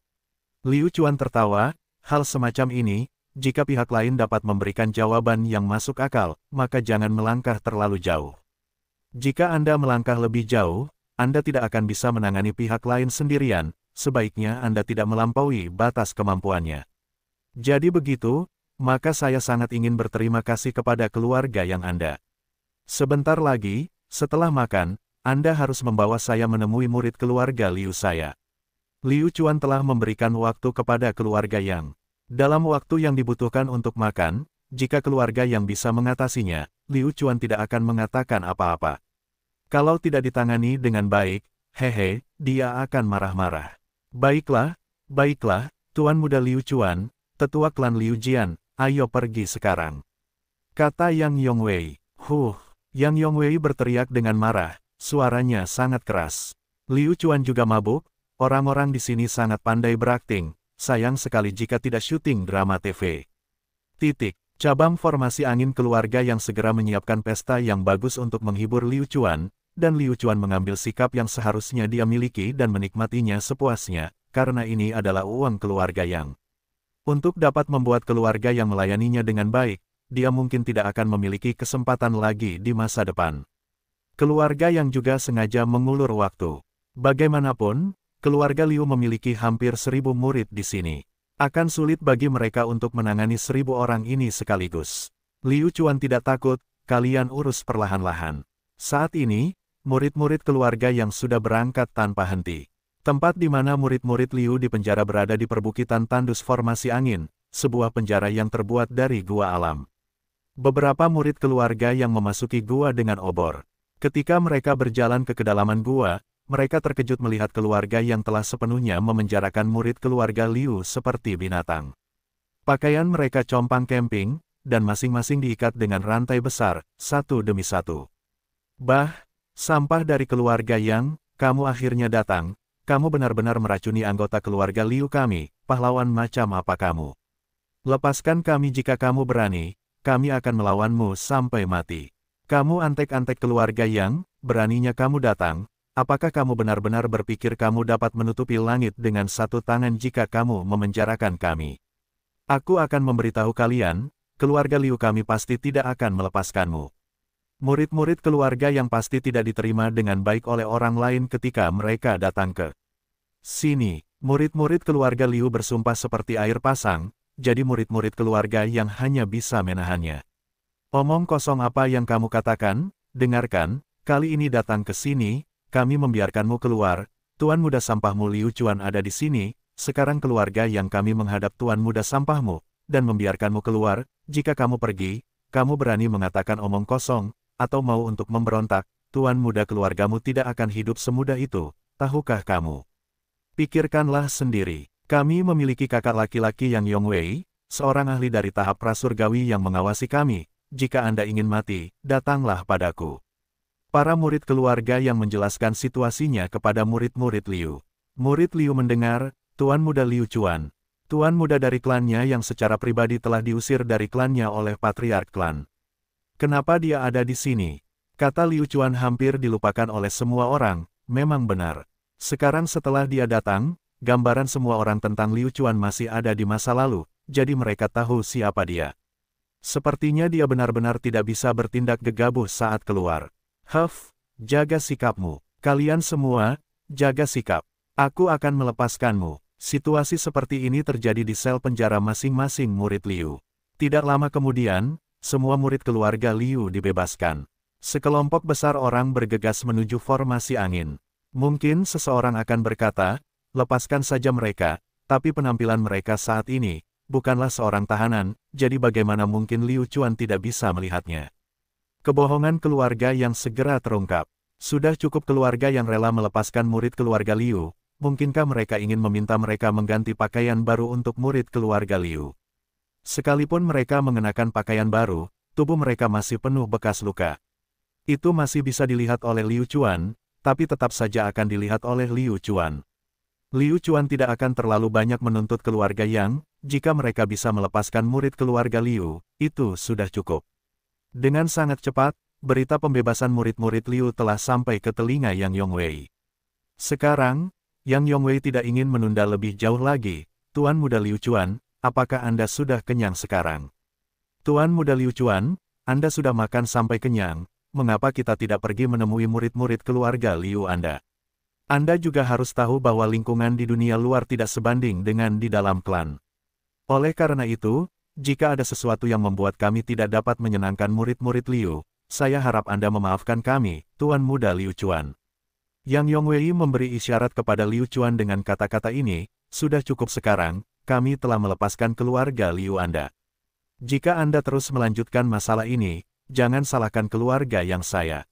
Liu Chuan tertawa, hal semacam ini, jika pihak lain dapat memberikan jawaban yang masuk akal, maka jangan melangkah terlalu jauh. Jika Anda melangkah lebih jauh, Anda tidak akan bisa menangani pihak lain sendirian, sebaiknya Anda tidak melampaui batas kemampuannya. Jadi begitu, maka saya sangat ingin berterima kasih kepada keluarga yang Anda. Sebentar lagi, setelah makan, Anda harus membawa saya menemui murid keluarga Liu saya. Liu Chuan telah memberikan waktu kepada keluarga Yang. Dalam waktu yang dibutuhkan untuk makan, jika keluarga yang bisa mengatasinya, Liu Chuan tidak akan mengatakan apa-apa. Kalau tidak ditangani dengan baik, hehe, dia akan marah-marah. Baiklah, baiklah, Tuan Muda Liu Chuan, tetua klan Liu Jian, ayo pergi sekarang. Kata Yang Yongwei. Huh, Yang Yongwei berteriak dengan marah, suaranya sangat keras. Liu Chuan juga mabuk, orang-orang di sini sangat pandai berakting, sayang sekali jika tidak syuting drama TV. Titik. Cabang formasi angin keluarga yang segera menyiapkan pesta yang bagus untuk menghibur Liu Chuan, dan Liu Chuan mengambil sikap yang seharusnya dia miliki dan menikmatinya sepuasnya, karena ini adalah uang keluarga yang. Untuk dapat membuat keluarga yang melayaninya dengan baik, dia mungkin tidak akan memiliki kesempatan lagi di masa depan. Keluarga yang juga sengaja mengulur waktu. Bagaimanapun, Keluarga Liu memiliki hampir seribu murid di sini. Akan sulit bagi mereka untuk menangani seribu orang ini sekaligus. Liu Chuan tidak takut, kalian urus perlahan-lahan. Saat ini, murid-murid keluarga yang sudah berangkat tanpa henti. Tempat di mana murid-murid Liu di penjara berada di perbukitan tandus formasi angin, sebuah penjara yang terbuat dari gua alam. Beberapa murid keluarga yang memasuki gua dengan obor. Ketika mereka berjalan ke kedalaman gua, mereka terkejut melihat keluarga yang telah sepenuhnya memenjarakan murid keluarga Liu seperti binatang. Pakaian mereka compang camping, dan masing-masing diikat dengan rantai besar, satu demi satu. Bah, sampah dari keluarga yang, kamu akhirnya datang, kamu benar-benar meracuni anggota keluarga Liu kami, pahlawan macam apa kamu. Lepaskan kami jika kamu berani, kami akan melawanmu sampai mati. Kamu antek-antek keluarga yang, beraninya kamu datang, Apakah kamu benar-benar berpikir kamu dapat menutupi langit dengan satu tangan jika kamu memenjarakan kami? Aku akan memberitahu kalian, keluarga Liu kami pasti tidak akan melepaskanmu. Murid-murid keluarga yang pasti tidak diterima dengan baik oleh orang lain ketika mereka datang ke sini. Murid-murid keluarga Liu bersumpah seperti air pasang, jadi murid-murid keluarga yang hanya bisa menahannya. Omong kosong apa yang kamu katakan, dengarkan, kali ini datang ke sini, kami membiarkanmu keluar, Tuan Muda Sampahmu Liu Chuan ada di sini, sekarang keluarga yang kami menghadap Tuan Muda Sampahmu, dan membiarkanmu keluar, jika kamu pergi, kamu berani mengatakan omong kosong, atau mau untuk memberontak, Tuan Muda keluargamu tidak akan hidup semudah itu, tahukah kamu? Pikirkanlah sendiri. Kami memiliki kakak laki-laki yang Yong Wei, seorang ahli dari tahap prasurgawi yang mengawasi kami. Jika Anda ingin mati, datanglah padaku. Para murid keluarga yang menjelaskan situasinya kepada murid-murid Liu. Murid Liu mendengar, Tuan Muda Liu Chuan. Tuan Muda dari klannya yang secara pribadi telah diusir dari klannya oleh Patriark Klan. Kenapa dia ada di sini? Kata Liu Chuan hampir dilupakan oleh semua orang, memang benar. Sekarang setelah dia datang, gambaran semua orang tentang Liu Chuan masih ada di masa lalu, jadi mereka tahu siapa dia. Sepertinya dia benar-benar tidak bisa bertindak gegabah saat keluar. Huff, jaga sikapmu. Kalian semua, jaga sikap. Aku akan melepaskanmu. Situasi seperti ini terjadi di sel penjara masing-masing murid Liu. Tidak lama kemudian, semua murid keluarga Liu dibebaskan. Sekelompok besar orang bergegas menuju formasi angin. Mungkin seseorang akan berkata, lepaskan saja mereka, tapi penampilan mereka saat ini, bukanlah seorang tahanan, jadi bagaimana mungkin Liu Chuan tidak bisa melihatnya. Kebohongan keluarga yang segera terungkap. Sudah cukup keluarga yang rela melepaskan murid keluarga Liu, mungkinkah mereka ingin meminta mereka mengganti pakaian baru untuk murid keluarga Liu? Sekalipun mereka mengenakan pakaian baru, tubuh mereka masih penuh bekas luka. Itu masih bisa dilihat oleh Liu Chuan, tapi tetap saja akan dilihat oleh Liu Chuan. Liu Chuan tidak akan terlalu banyak menuntut keluarga Yang, jika mereka bisa melepaskan murid keluarga Liu, itu sudah cukup. Dengan sangat cepat, berita pembebasan murid-murid Liu telah sampai ke telinga Yang Yongwei. Sekarang, Yang Yongwei tidak ingin menunda lebih jauh lagi. Tuan Muda Liu Chuan, apakah Anda sudah kenyang sekarang? Tuan Muda Liu Chuan, Anda sudah makan sampai kenyang, mengapa kita tidak pergi menemui murid-murid keluarga Liu Anda? Anda juga harus tahu bahwa lingkungan di dunia luar tidak sebanding dengan di dalam klan. Oleh karena itu, jika ada sesuatu yang membuat kami tidak dapat menyenangkan murid-murid Liu, saya harap Anda memaafkan kami, Tuan Muda Liu Chuan. Yang Yongwei memberi isyarat kepada Liu Chuan dengan kata-kata ini, sudah cukup sekarang, kami telah melepaskan keluarga Liu Anda. Jika Anda terus melanjutkan masalah ini, jangan salahkan keluarga yang saya.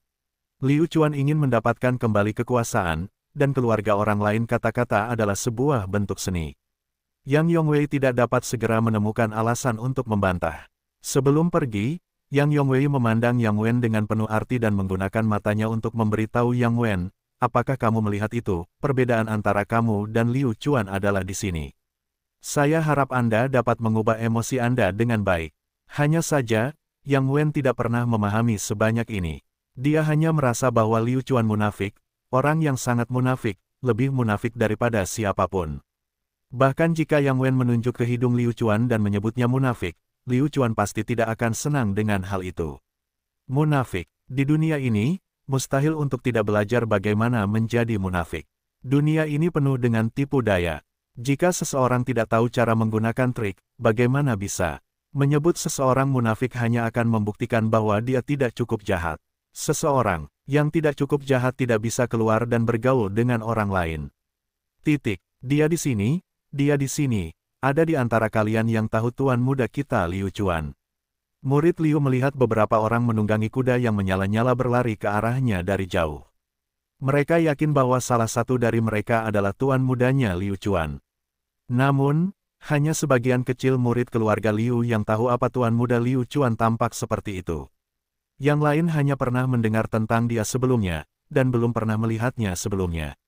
Liu Chuan ingin mendapatkan kembali kekuasaan, dan keluarga orang lain kata-kata adalah sebuah bentuk seni. Yang Yongwei tidak dapat segera menemukan alasan untuk membantah. Sebelum pergi, Yang Yongwei memandang Yang Wen dengan penuh arti dan menggunakan matanya untuk memberitahu Yang Wen, apakah kamu melihat itu, perbedaan antara kamu dan Liu Chuan adalah di sini. Saya harap Anda dapat mengubah emosi Anda dengan baik. Hanya saja, Yang Wen tidak pernah memahami sebanyak ini. Dia hanya merasa bahwa Liu Chuan munafik, orang yang sangat munafik, lebih munafik daripada siapapun. Bahkan jika Yang Wen menunjuk ke hidung Liu Chuan dan menyebutnya munafik, Liu Chuan pasti tidak akan senang dengan hal itu. Munafik. Di dunia ini, mustahil untuk tidak belajar bagaimana menjadi munafik. Dunia ini penuh dengan tipu daya. Jika seseorang tidak tahu cara menggunakan trik, bagaimana bisa? Menyebut seseorang munafik hanya akan membuktikan bahwa dia tidak cukup jahat. Seseorang yang tidak cukup jahat tidak bisa keluar dan bergaul dengan orang lain. Titik. Dia di sini, dia di sini, ada di antara kalian yang tahu tuan muda kita Liu Chuan. Murid Liu melihat beberapa orang menunggangi kuda yang menyala-nyala berlari ke arahnya dari jauh. Mereka yakin bahwa salah satu dari mereka adalah tuan mudanya Liu Chuan. Namun, hanya sebagian kecil murid keluarga Liu yang tahu apa tuan muda Liu Chuan tampak seperti itu. Yang lain hanya pernah mendengar tentang dia sebelumnya, dan belum pernah melihatnya sebelumnya.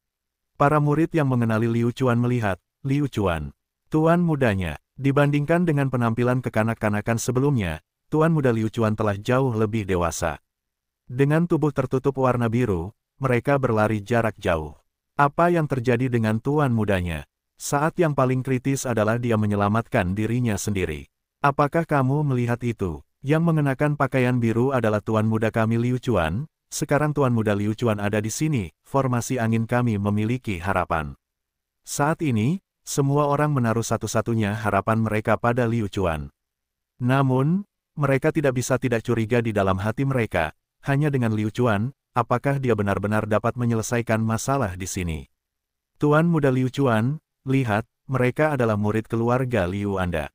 Para murid yang mengenali Liu Chuan melihat, Liu Chuan. Tuan mudanya, dibandingkan dengan penampilan kekanak-kanakan sebelumnya, Tuan muda Liu Chuan telah jauh lebih dewasa. Dengan tubuh tertutup warna biru, mereka berlari jarak jauh. Apa yang terjadi dengan tuan mudanya? Saat yang paling kritis adalah dia menyelamatkan dirinya sendiri. Apakah kamu melihat itu? Yang mengenakan pakaian biru adalah tuan muda kami Liu Chuan. Sekarang tuan muda Liu Chuan ada di sini, formasi angin kami memiliki harapan. Saat ini, semua orang menaruh satu-satunya harapan mereka pada Liu Chuan. Namun, mereka tidak bisa tidak curiga di dalam hati mereka, hanya dengan Liu Chuan, apakah dia benar-benar dapat menyelesaikan masalah di sini. Tuan muda Liu Chuan, lihat, mereka adalah murid keluarga Liu Anda.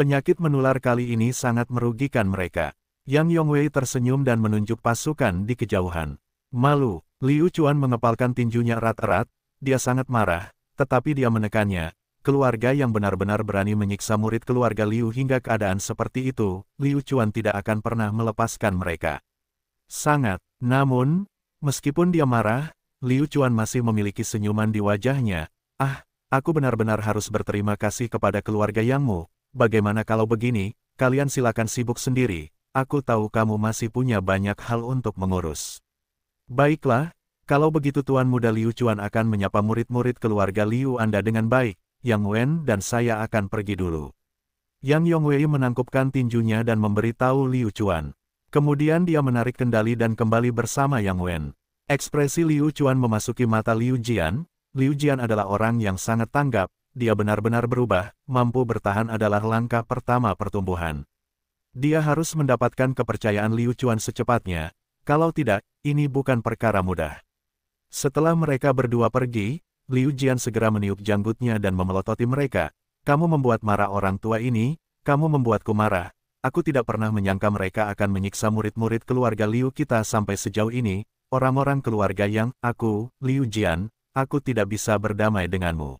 Penyakit menular kali ini sangat merugikan mereka. Yang Yongwei tersenyum dan menunjuk pasukan di kejauhan. Malu, Liu Chuan mengepalkan tinjunya erat-erat, dia sangat marah, tetapi dia menekannya, keluarga yang benar-benar berani menyiksa murid keluarga Liu hingga keadaan seperti itu, Liu Chuan tidak akan pernah melepaskan mereka. Sangat, namun, meskipun dia marah, Liu Chuan masih memiliki senyuman di wajahnya. Ah, aku benar-benar harus berterima kasih kepada keluarga Yangmu. Bagaimana kalau begini, kalian silakan sibuk sendiri, aku tahu kamu masih punya banyak hal untuk mengurus. Baiklah, kalau begitu Tuan Muda Liu Chuan akan menyapa murid-murid keluarga Liu Anda dengan baik, Yang Wen dan saya akan pergi dulu. Yang Yongwei menangkupkan tinjunya dan memberitahu Liu Chuan. Kemudian dia menarik kendali dan kembali bersama Yang Wen. Ekspresi Liu Chuan memasuki mata Liu Jian. Liu Jian adalah orang yang sangat tanggap, dia benar-benar berubah, mampu bertahan adalah langkah pertama pertumbuhan. Dia harus mendapatkan kepercayaan Liu Chuan secepatnya, kalau tidak, ini bukan perkara mudah. Setelah mereka berdua pergi, Liu Jian segera meniup janggutnya dan memelototi mereka. Kamu membuat marah orang tua ini, kamu membuatku marah. Aku tidak pernah menyangka mereka akan menyiksa murid-murid keluarga Liu kita sampai sejauh ini, orang-orang keluarga yang, aku, Liu Jian, aku tidak bisa berdamai denganmu.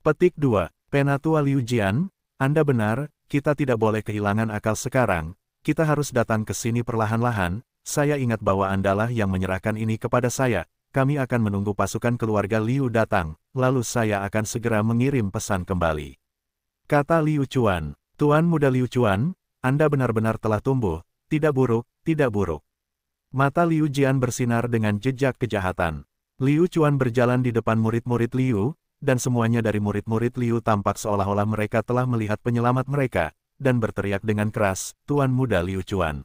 Petik 2. Penatua Liu Jian, Anda benar, kita tidak boleh kehilangan akal sekarang, kita harus datang ke sini perlahan-lahan, saya ingat bahwa Andalah yang menyerahkan ini kepada saya, kami akan menunggu pasukan keluarga Liu datang, lalu saya akan segera mengirim pesan kembali. Kata Liu Chuan, Tuan muda Liu Chuan, Anda benar-benar telah tumbuh, tidak buruk, tidak buruk. Mata Liu Jian bersinar dengan jejak kejahatan. Liu Chuan berjalan di depan murid-murid Liu, dan semuanya dari murid-murid Liu tampak seolah-olah mereka telah melihat penyelamat mereka, dan berteriak dengan keras, Tuan muda Liu Chuan.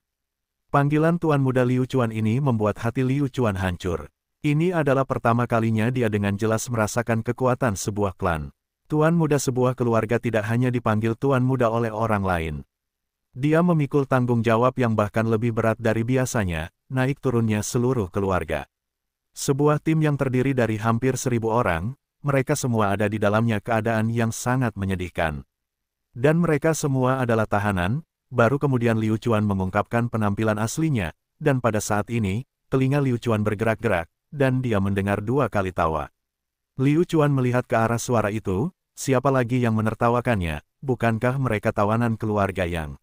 Panggilan Tuan muda Liu Chuan ini membuat hati Liu Chuan hancur. Ini adalah pertama kalinya dia dengan jelas merasakan kekuatan sebuah klan. Tuan muda sebuah keluarga tidak hanya dipanggil tuan muda oleh orang lain. Dia memikul tanggung jawab yang bahkan lebih berat dari biasanya, naik turunnya seluruh keluarga. Sebuah tim yang terdiri dari hampir seribu orang, mereka semua ada di dalamnya keadaan yang sangat menyedihkan. Dan mereka semua adalah tahanan, baru kemudian Liu Chuan mengungkapkan penampilan aslinya, dan pada saat ini, telinga Liu Chuan bergerak-gerak, dan dia mendengar dua kali tawa. Liu Chuan melihat ke arah suara itu, siapa lagi yang menertawakannya, bukankah mereka tawanan keluarga yang...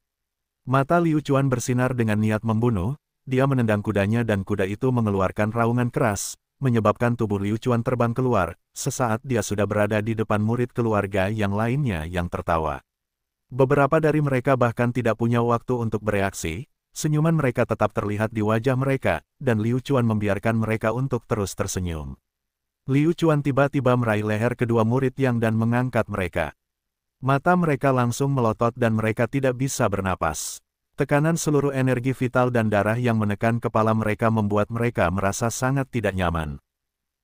Mata Liu Chuan bersinar dengan niat membunuh, dia menendang kudanya dan kuda itu mengeluarkan raungan keras, menyebabkan tubuh Liu Chuan terbang keluar, sesaat dia sudah berada di depan murid keluarga yang lainnya yang tertawa. Beberapa dari mereka bahkan tidak punya waktu untuk bereaksi, Senyuman mereka tetap terlihat di wajah mereka, dan Liu Chuan membiarkan mereka untuk terus tersenyum. Liu Chuan tiba-tiba meraih leher kedua murid yang dan mengangkat mereka. Mata mereka langsung melotot dan mereka tidak bisa bernapas. Tekanan seluruh energi vital dan darah yang menekan kepala mereka membuat mereka merasa sangat tidak nyaman.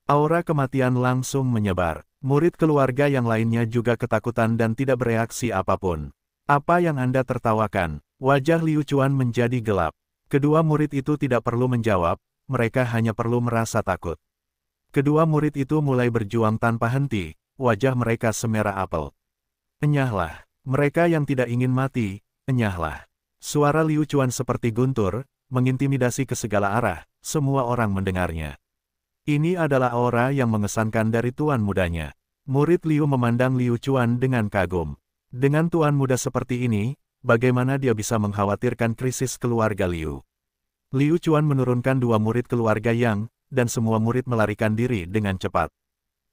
Aura kematian langsung menyebar. Murid keluarga yang lainnya juga ketakutan dan tidak bereaksi apapun. Apa yang Anda tertawakan? Wajah Liu Chuan menjadi gelap. Kedua murid itu tidak perlu menjawab, mereka hanya perlu merasa takut. Kedua murid itu mulai berjuang tanpa henti, wajah mereka semerah apel. Enyahlah, mereka yang tidak ingin mati, enyahlah. Suara Liu Chuan seperti guntur, mengintimidasi ke segala arah, semua orang mendengarnya. Ini adalah aura yang mengesankan dari tuan mudanya. Murid Liu memandang Liu Chuan dengan kagum. Dengan tuan muda seperti ini, bagaimana dia bisa mengkhawatirkan krisis keluarga Liu? Liu Chuan menurunkan dua murid keluarga Yang, dan semua murid melarikan diri dengan cepat.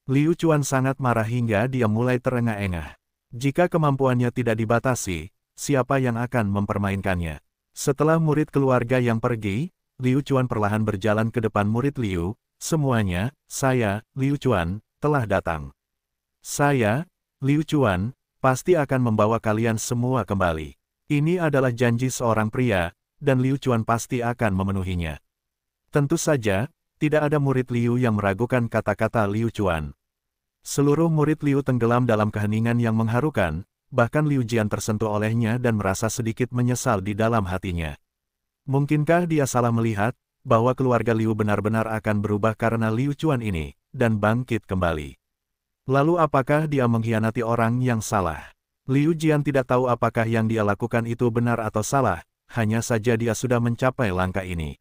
Liu Chuan sangat marah hingga dia mulai terengah-engah. Jika kemampuannya tidak dibatasi, siapa yang akan mempermainkannya? Setelah murid keluarga yang pergi, Liu Chuan perlahan berjalan ke depan murid Liu, semuanya, saya, Liu Chuan, telah datang. Saya, Liu Chuan, pasti akan membawa kalian semua kembali. Ini adalah janji seorang pria, dan Liu Chuan pasti akan memenuhinya. Tentu saja, tidak ada murid Liu yang meragukan kata-kata Liu Chuan. Seluruh murid Liu tenggelam dalam keheningan yang mengharukan, bahkan Liu Jian tersentuh olehnya dan merasa sedikit menyesal di dalam hatinya. Mungkinkah dia salah melihat, bahwa keluarga Liu benar-benar akan berubah karena Liu Chuan ini, dan bangkit kembali. Lalu apakah dia mengkhianati orang yang salah? Liu Jian tidak tahu apakah yang dia lakukan itu benar atau salah, hanya saja dia sudah mencapai langkah ini.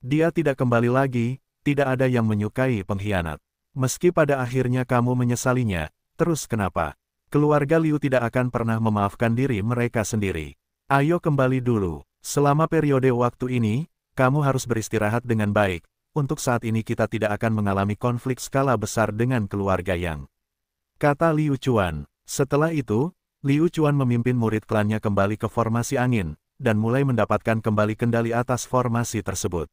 Dia tidak kembali lagi, tidak ada yang menyukai pengkhianat. Meski pada akhirnya kamu menyesalinya, terus kenapa? Keluarga Liu tidak akan pernah memaafkan diri mereka sendiri. Ayo kembali dulu. Selama periode waktu ini, kamu harus beristirahat dengan baik, untuk saat ini kita tidak akan mengalami konflik skala besar dengan keluarga Yang. Kata Liu Chuan. Setelah itu, Liu Chuan memimpin murid klannya kembali ke formasi angin, dan mulai mendapatkan kembali kendali atas formasi tersebut.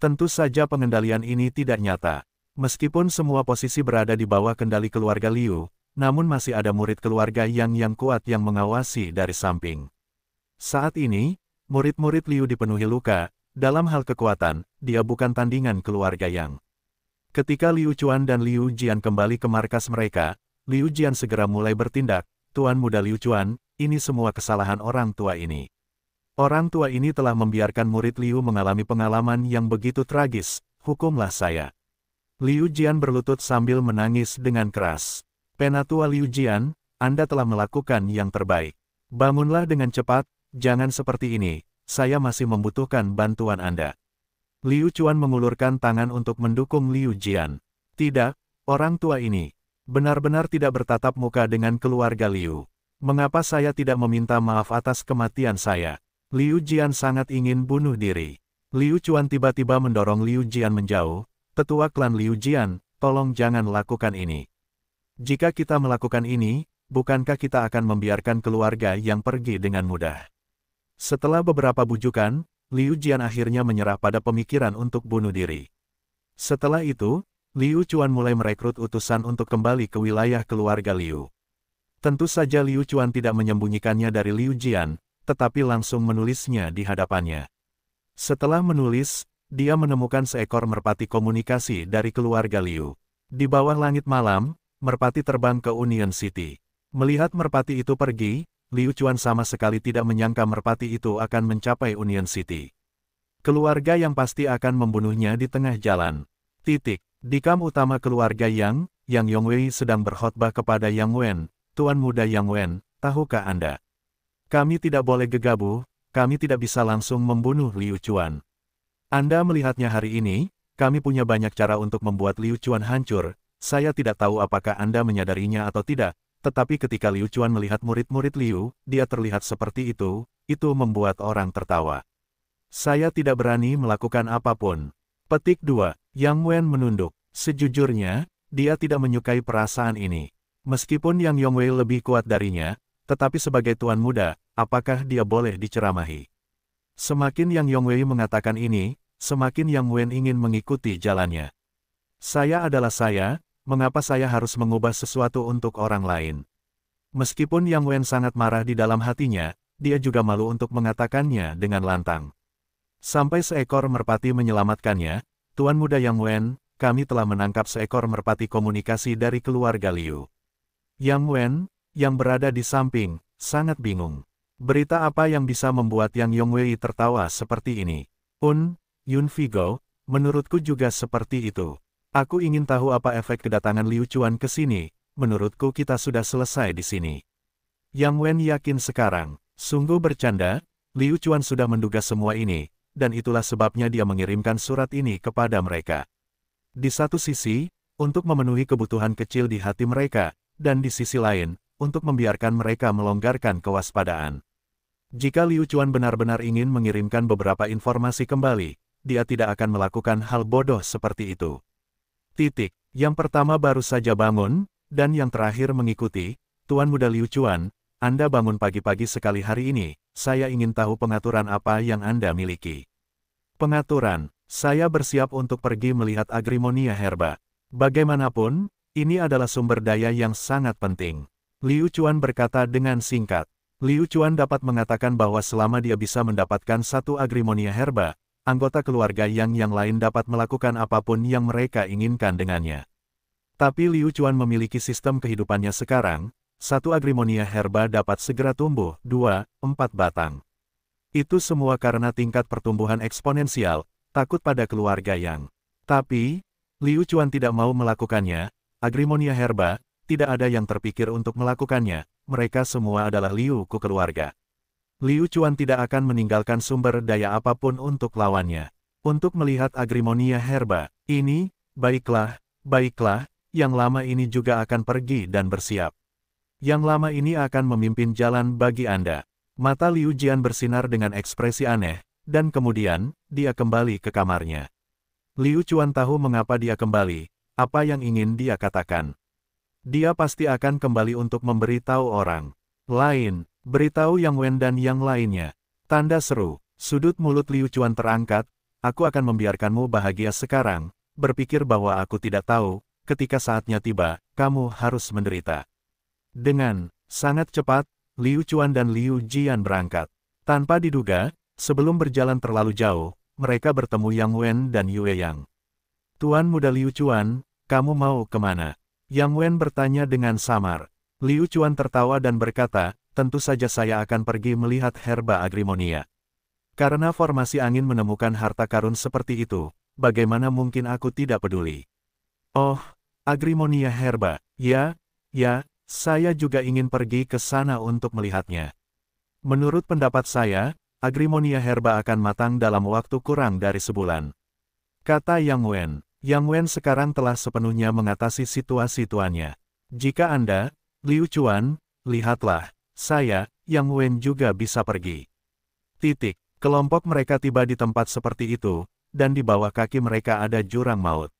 Tentu saja pengendalian ini tidak nyata. Meskipun semua posisi berada di bawah kendali keluarga Liu, namun masih ada murid keluarga Yang yang kuat yang mengawasi dari samping. Saat ini, murid-murid Liu dipenuhi luka, dalam hal kekuatan, dia bukan tandingan keluarga Yang. Ketika Liu Chuan dan Liu Jian kembali ke markas mereka, Liu Jian segera mulai bertindak, Tuan muda Liu Chuan, ini semua kesalahan orang tua ini. Orang tua ini telah membiarkan murid Liu mengalami pengalaman yang begitu tragis, hukumlah saya. Liu Jian berlutut sambil menangis dengan keras. Penatua Liu Jian, Anda telah melakukan yang terbaik. Bangunlah dengan cepat, jangan seperti ini, saya masih membutuhkan bantuan Anda. Liu Chuan mengulurkan tangan untuk mendukung Liu Jian. Tidak, orang tua ini benar-benar tidak bertatap muka dengan keluarga Liu. Mengapa saya tidak meminta maaf atas kematian saya? Liu Jian sangat ingin bunuh diri. Liu Chuan tiba-tiba mendorong Liu Jian menjauh. Tetua klan Liu Jian, tolong jangan lakukan ini. Jika kita melakukan ini, bukankah kita akan membiarkan keluarga yang pergi dengan mudah? Setelah beberapa bujukan, Liu Jian akhirnya menyerah pada pemikiran untuk bunuh diri. Setelah itu, Liu Chuan mulai merekrut utusan untuk kembali ke wilayah keluarga Liu. Tentu saja Liu Chuan tidak menyembunyikannya dari Liu Jian, tetapi langsung menulisnya di hadapannya. Setelah menulis, dia menemukan seekor merpati komunikasi dari keluarga Liu. Di bawah langit malam, merpati terbang ke Union City. Melihat merpati itu pergi, Liu Chuan sama sekali tidak menyangka merpati itu akan mencapai Union City. Keluarga yang pasti akan membunuhnya di tengah jalan. Titik. Di kam utama keluarga Yang, Yang Yongwei sedang berkhotbah kepada Yang Wen, Tuan Muda Yang Wen, tahukah Anda? Kami tidak boleh gegabah, kami tidak bisa langsung membunuh Liu Chuan. Anda melihatnya hari ini, kami punya banyak cara untuk membuat Liu Chuan hancur, saya tidak tahu apakah Anda menyadarinya atau tidak, tetapi ketika Liu Chuan melihat murid-murid Liu, dia terlihat seperti itu, itu membuat orang tertawa. Saya tidak berani melakukan apapun. Petik 2. Yang Wen menunduk. Sejujurnya, dia tidak menyukai perasaan ini. Meskipun Yang Yongwei lebih kuat darinya, tetapi sebagai tuan muda, apakah dia boleh diceramahi? Semakin Yang Yongwei mengatakan ini, semakin Yang Wen ingin mengikuti jalannya. Saya adalah saya, mengapa saya harus mengubah sesuatu untuk orang lain? Meskipun Yang Wen sangat marah di dalam hatinya, dia juga malu untuk mengatakannya dengan lantang. Sampai seekor merpati menyelamatkannya, Tuan Muda Yang Wen, kami telah menangkap seekor merpati komunikasi dari keluarga Liu. Yang Wen, yang berada di samping, sangat bingung. Berita apa yang bisa membuat Yang Yongwei tertawa seperti ini? Un, Yun Vigo, menurutku juga seperti itu. Aku ingin tahu apa efek kedatangan Liu Chuan ke sini, menurutku kita sudah selesai di sini. Yang Wen yakin sekarang, sungguh bercanda, Liu Chuan sudah menduga semua ini, dan itulah sebabnya dia mengirimkan surat ini kepada mereka. Di satu sisi, untuk memenuhi kebutuhan kecil di hati mereka, dan di sisi lain, untuk membiarkan mereka melonggarkan kewaspadaan. Jika Liu Chuan benar-benar ingin mengirimkan beberapa informasi kembali, dia tidak akan melakukan hal bodoh seperti itu. Titik. Yang pertama baru saja bangun, dan yang terakhir mengikuti, Tuan Muda Liu Chuan, Anda bangun pagi-pagi sekali hari ini, saya ingin tahu pengaturan apa yang Anda miliki. Pengaturan, saya bersiap untuk pergi melihat agrimonia herba. Bagaimanapun, ini adalah sumber daya yang sangat penting. Liu Chuan berkata dengan singkat. Liu Chuan dapat mengatakan bahwa selama dia bisa mendapatkan satu agrimonia herba, anggota keluarga yang yang lain dapat melakukan apapun yang mereka inginkan dengannya. Tapi Liu Chuan memiliki sistem kehidupannya sekarang, satu agrimonia herba dapat segera tumbuh, dua, empat batang. Itu semua karena tingkat pertumbuhan eksponensial, takut pada keluarga yang. Tapi, Liu Chuan tidak mau melakukannya, agrimonia herba, tidak ada yang terpikir untuk melakukannya, mereka semua adalah Liu ku keluarga. Liu Chuan tidak akan meninggalkan sumber daya apapun untuk lawannya. Untuk melihat agrimonia herba, ini, baiklah, baiklah, yang lama ini juga akan pergi dan bersiap. Yang lama ini akan memimpin jalan bagi Anda. Mata Liu Jian bersinar dengan ekspresi aneh, dan kemudian, dia kembali ke kamarnya. Liu Chuan tahu mengapa dia kembali, apa yang ingin dia katakan. Dia pasti akan kembali untuk memberitahu orang lain Beritahu Yang Wen dan yang lainnya. Tanda seru, sudut mulut Liu Chuan terangkat, aku akan membiarkanmu bahagia sekarang, berpikir bahwa aku tidak tahu, ketika saatnya tiba, kamu harus menderita. Dengan sangat cepat, Liu Chuan dan Liu Jian berangkat. Tanpa diduga, sebelum berjalan terlalu jauh, mereka bertemu Yang Wen dan Yue Yang. Tuan muda Liu Chuan, kamu mau kemana? Yang Wen bertanya dengan samar. Liu Chuan tertawa dan berkata, tentu saja saya akan pergi melihat herba agrimonia. Karena formasi angin menemukan harta karun seperti itu, bagaimana mungkin aku tidak peduli? Oh, agrimonia herba, ya, ya, saya juga ingin pergi ke sana untuk melihatnya. Menurut pendapat saya, agrimonia herba akan matang dalam waktu kurang dari sebulan. Kata Yang Wen. Yang Wen sekarang telah sepenuhnya mengatasi situasi tuannya. Jika Anda, Liu Chuan, lihatlah. Saya, Yang Wen juga bisa pergi. Titik. Kelompok mereka tiba di tempat seperti itu, dan di bawah kaki mereka ada jurang maut.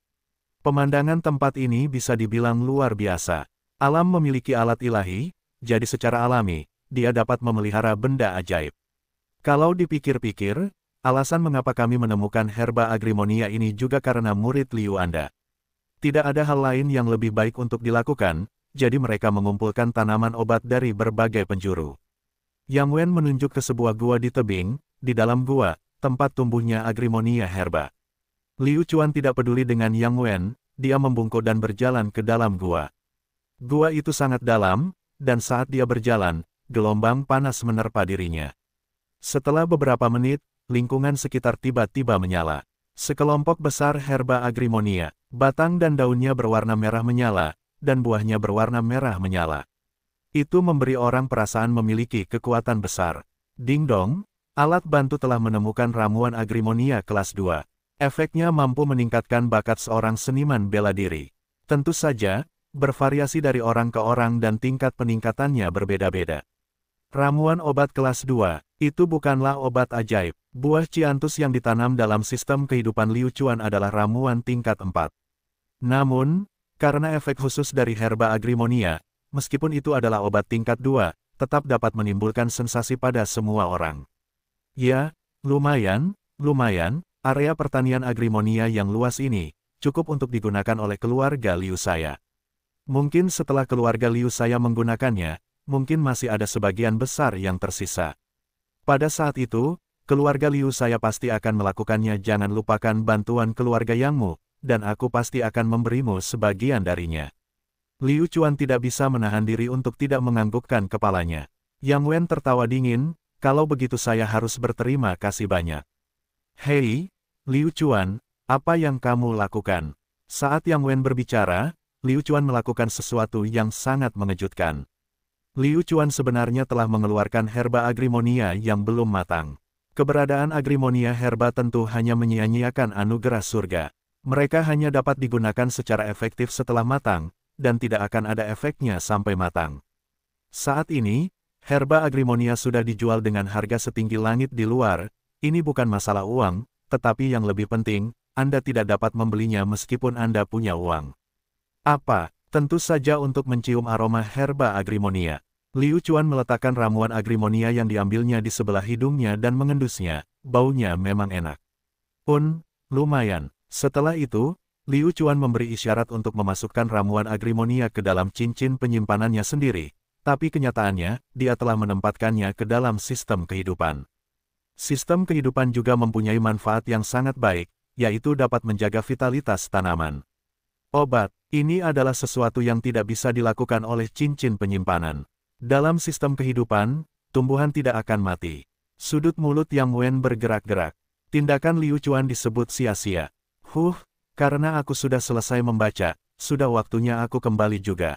Pemandangan tempat ini bisa dibilang luar biasa. Alam memiliki alat ilahi, jadi secara alami, dia dapat memelihara benda ajaib. Kalau dipikir-pikir, alasan mengapa kami menemukan herba agrimonia ini juga karena murid Liu Anda. Tidak ada hal lain yang lebih baik untuk dilakukan, jadi mereka mengumpulkan tanaman obat dari berbagai penjuru. Yang Wen menunjuk ke sebuah gua di tebing, di dalam gua, tempat tumbuhnya agrimonia herba. Liu Chuan tidak peduli dengan Yang Wen, dia membungkuk dan berjalan ke dalam gua. Gua itu sangat dalam, dan saat dia berjalan, gelombang panas menerpa dirinya. Setelah beberapa menit, lingkungan sekitar tiba-tiba menyala. Sekelompok besar herba agrimonia, batang dan daunnya berwarna merah menyala, dan buahnya berwarna merah menyala. Itu memberi orang perasaan memiliki kekuatan besar. Ding dong, alat bantu telah menemukan ramuan agrimonia kelas 2. Efeknya mampu meningkatkan bakat seorang seniman bela diri. Tentu saja, bervariasi dari orang ke orang dan tingkat peningkatannya berbeda-beda. Ramuan obat kelas 2, itu bukanlah obat ajaib. Buah ciantus yang ditanam dalam sistem kehidupan Liu Chuan adalah ramuan tingkat 4. Namun, karena efek khusus dari herba agrimonia, meskipun itu adalah obat tingkat dua, tetap dapat menimbulkan sensasi pada semua orang. Ya, lumayan, lumayan, area pertanian agrimonia yang luas ini, cukup untuk digunakan oleh keluarga Liu saya. Mungkin setelah keluarga Liu saya menggunakannya, mungkin masih ada sebagian besar yang tersisa. Pada saat itu, keluarga Liu saya pasti akan melakukannya jangan lupakan bantuan keluarga Yangmu, dan aku pasti akan memberimu sebagian darinya. Liu Chuan tidak bisa menahan diri untuk tidak menganggukkan kepalanya. Yang Wen tertawa dingin, kalau begitu saya harus berterima kasih banyak. Hei, Liu Chuan, apa yang kamu lakukan? Saat Yang Wen berbicara, Liu Chuan melakukan sesuatu yang sangat mengejutkan. Liu Chuan sebenarnya telah mengeluarkan herba agrimonia yang belum matang. Keberadaan agrimonia herba tentu hanya menyia-nyiakan anugerah surga. Mereka hanya dapat digunakan secara efektif setelah matang, dan tidak akan ada efeknya sampai matang. Saat ini, herba agrimonia sudah dijual dengan harga setinggi langit di luar, ini bukan masalah uang, tetapi yang lebih penting, Anda tidak dapat membelinya meskipun Anda punya uang. Apa? Tentu saja untuk mencium aroma herba agrimonia. Liu Chuan meletakkan ramuan agrimonia yang diambilnya di sebelah hidungnya dan mengendusnya. Baunya memang enak. Pun, lumayan. Setelah itu, Liu Chuan memberi isyarat untuk memasukkan ramuan agrimonia ke dalam cincin penyimpanannya sendiri, tapi kenyataannya, dia telah menempatkannya ke dalam sistem kehidupan. Sistem kehidupan juga mempunyai manfaat yang sangat baik, yaitu dapat menjaga vitalitas tanaman. Obat, ini adalah sesuatu yang tidak bisa dilakukan oleh cincin penyimpanan. Dalam sistem kehidupan, tumbuhan tidak akan mati. Sudut mulut Yang Wen bergerak-gerak. Tindakan Liu Chuan disebut sia-sia. Huh, karena aku sudah selesai membaca, sudah waktunya aku kembali juga.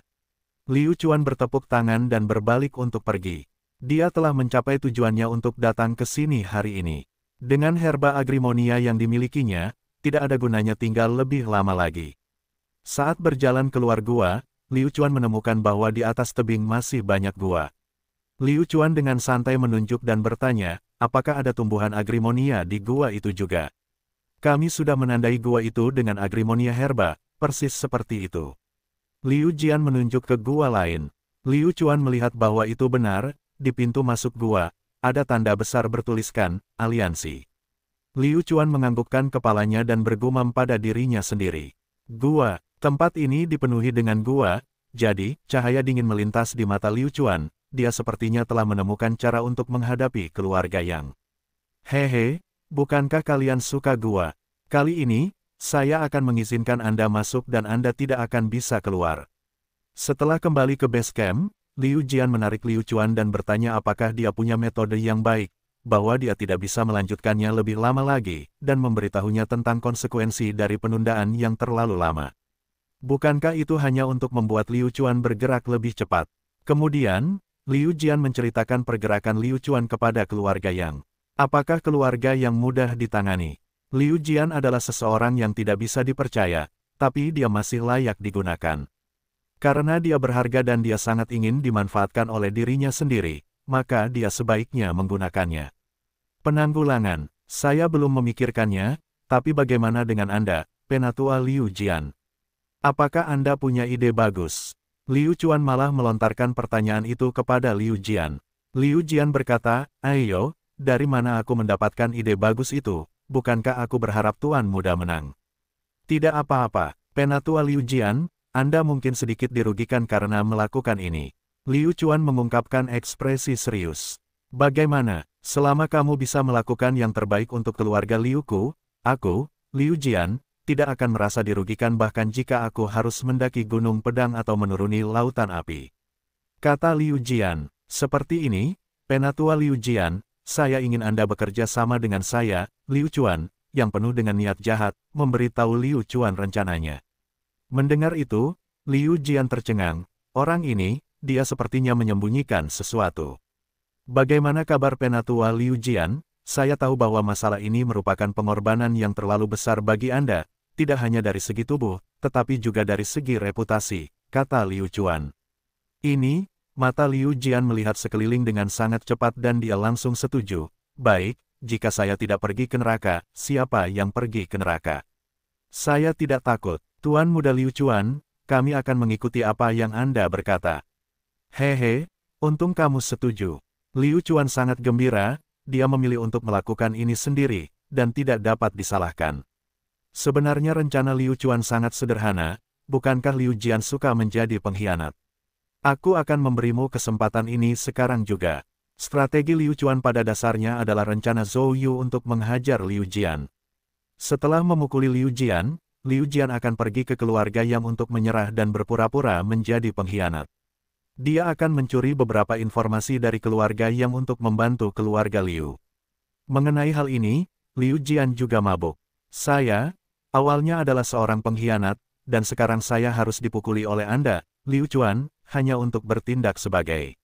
Liu Chuan bertepuk tangan dan berbalik untuk pergi. Dia telah mencapai tujuannya untuk datang ke sini hari ini. Dengan herba agrimonia yang dimilikinya, tidak ada gunanya tinggal lebih lama lagi. Saat berjalan keluar gua, Liu Chuan menemukan bahwa di atas tebing masih banyak gua. Liu Chuan dengan santai menunjuk dan bertanya, apakah ada tumbuhan agrimonia di gua itu juga? Kami sudah menandai gua itu dengan agrimonia herba, persis seperti itu. Liu Jian menunjuk ke gua lain. Liu Chuan melihat bahwa itu benar, di pintu masuk gua, ada tanda besar bertuliskan, aliansi. Liu Chuan menganggukkan kepalanya dan bergumam pada dirinya sendiri. Gua, tempat ini dipenuhi dengan gua, jadi, cahaya dingin melintas di mata Liu Chuan, dia sepertinya telah menemukan cara untuk menghadapi keluarga Yang. Hehe, Bukankah kalian suka gua? Kali ini, saya akan mengizinkan Anda masuk dan Anda tidak akan bisa keluar. Setelah kembali ke base camp, Liu Jian menarik Liu Chuan dan bertanya apakah dia punya metode yang baik, bahwa dia tidak bisa melanjutkannya lebih lama lagi, dan memberitahunya tentang konsekuensi dari penundaan yang terlalu lama. Bukankah itu hanya untuk membuat Liu Chuan bergerak lebih cepat? Kemudian, Liu Jian menceritakan pergerakan Liu Chuan kepada keluarga Yang. Apakah keluarga yang mudah ditangani? Liu Jian adalah seseorang yang tidak bisa dipercaya, tapi dia masih layak digunakan. Karena dia berharga dan dia sangat ingin dimanfaatkan oleh dirinya sendiri, maka dia sebaiknya menggunakannya. Penanggulangan, saya belum memikirkannya, tapi bagaimana dengan Anda, Penatua Liu Jian? Apakah Anda punya ide bagus? Liu Chuan malah melontarkan pertanyaan itu kepada Liu Jian. Liu Jian berkata, Ayo, dari mana aku mendapatkan ide bagus itu, bukankah aku berharap Tuan Muda menang? Tidak apa-apa, Penatua Liu Jian, Anda mungkin sedikit dirugikan karena melakukan ini. Liu Chuan mengungkapkan ekspresi serius. Bagaimana, selama kamu bisa melakukan yang terbaik untuk keluarga Liu Ku, aku, Liu Jian, tidak akan merasa dirugikan bahkan jika aku harus mendaki gunung pedang atau menuruni lautan api. Kata Liu Jian, seperti ini, Penatua Liu Jian, saya ingin Anda bekerja sama dengan saya, Liu Chuan, yang penuh dengan niat jahat, memberitahu Liu Chuan rencananya. Mendengar itu, Liu Jian tercengang, orang ini, dia sepertinya menyembunyikan sesuatu. Bagaimana kabar penatua Liu Jian? Saya tahu bahwa masalah ini merupakan pengorbanan yang terlalu besar bagi Anda, tidak hanya dari segi tubuh, tetapi juga dari segi reputasi, kata Liu Chuan. Ini, Mata Liu Jian melihat sekeliling dengan sangat cepat dan dia langsung setuju. Baik, jika saya tidak pergi ke neraka, siapa yang pergi ke neraka? Saya tidak takut. Tuan muda Liu Chuan, kami akan mengikuti apa yang Anda berkata. Hehe, untung kamu setuju. Liu Chuan sangat gembira, dia memilih untuk melakukan ini sendiri, dan tidak dapat disalahkan. Sebenarnya rencana Liu Chuan sangat sederhana, bukankah Liu Jian suka menjadi pengkhianat? Aku akan memberimu kesempatan ini sekarang juga. Strategi Liu Chuan pada dasarnya adalah rencana Zhou Yu untuk menghajar Liu Jian. Setelah memukuli Liu Jian, Liu Jian akan pergi ke keluarga Yang untuk menyerah dan berpura-pura menjadi pengkhianat. Dia akan mencuri beberapa informasi dari keluarga Yang untuk membantu keluarga Liu. Mengenai hal ini, Liu Jian juga mabuk. Saya, awalnya adalah seorang pengkhianat, dan sekarang saya harus dipukuli oleh Anda, Liu Chuan, hanya untuk bertindak sebagai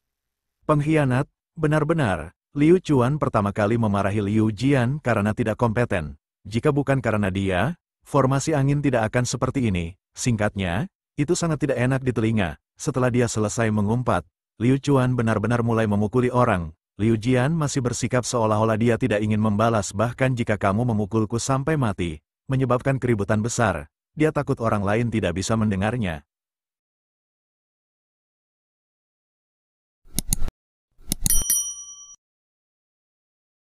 pengkhianat. Benar-benar, Liu Chuan pertama kali memarahi Liu Jian karena tidak kompeten. Jika bukan karena dia, formasi angin tidak akan seperti ini. Singkatnya, itu sangat tidak enak di telinga. Setelah dia selesai mengumpat, Liu Chuan benar-benar mulai memukuli orang. Liu Jian masih bersikap seolah-olah dia tidak ingin membalas bahkan jika kamu memukulku sampai mati, menyebabkan keributan besar. Dia takut orang lain tidak bisa mendengarnya.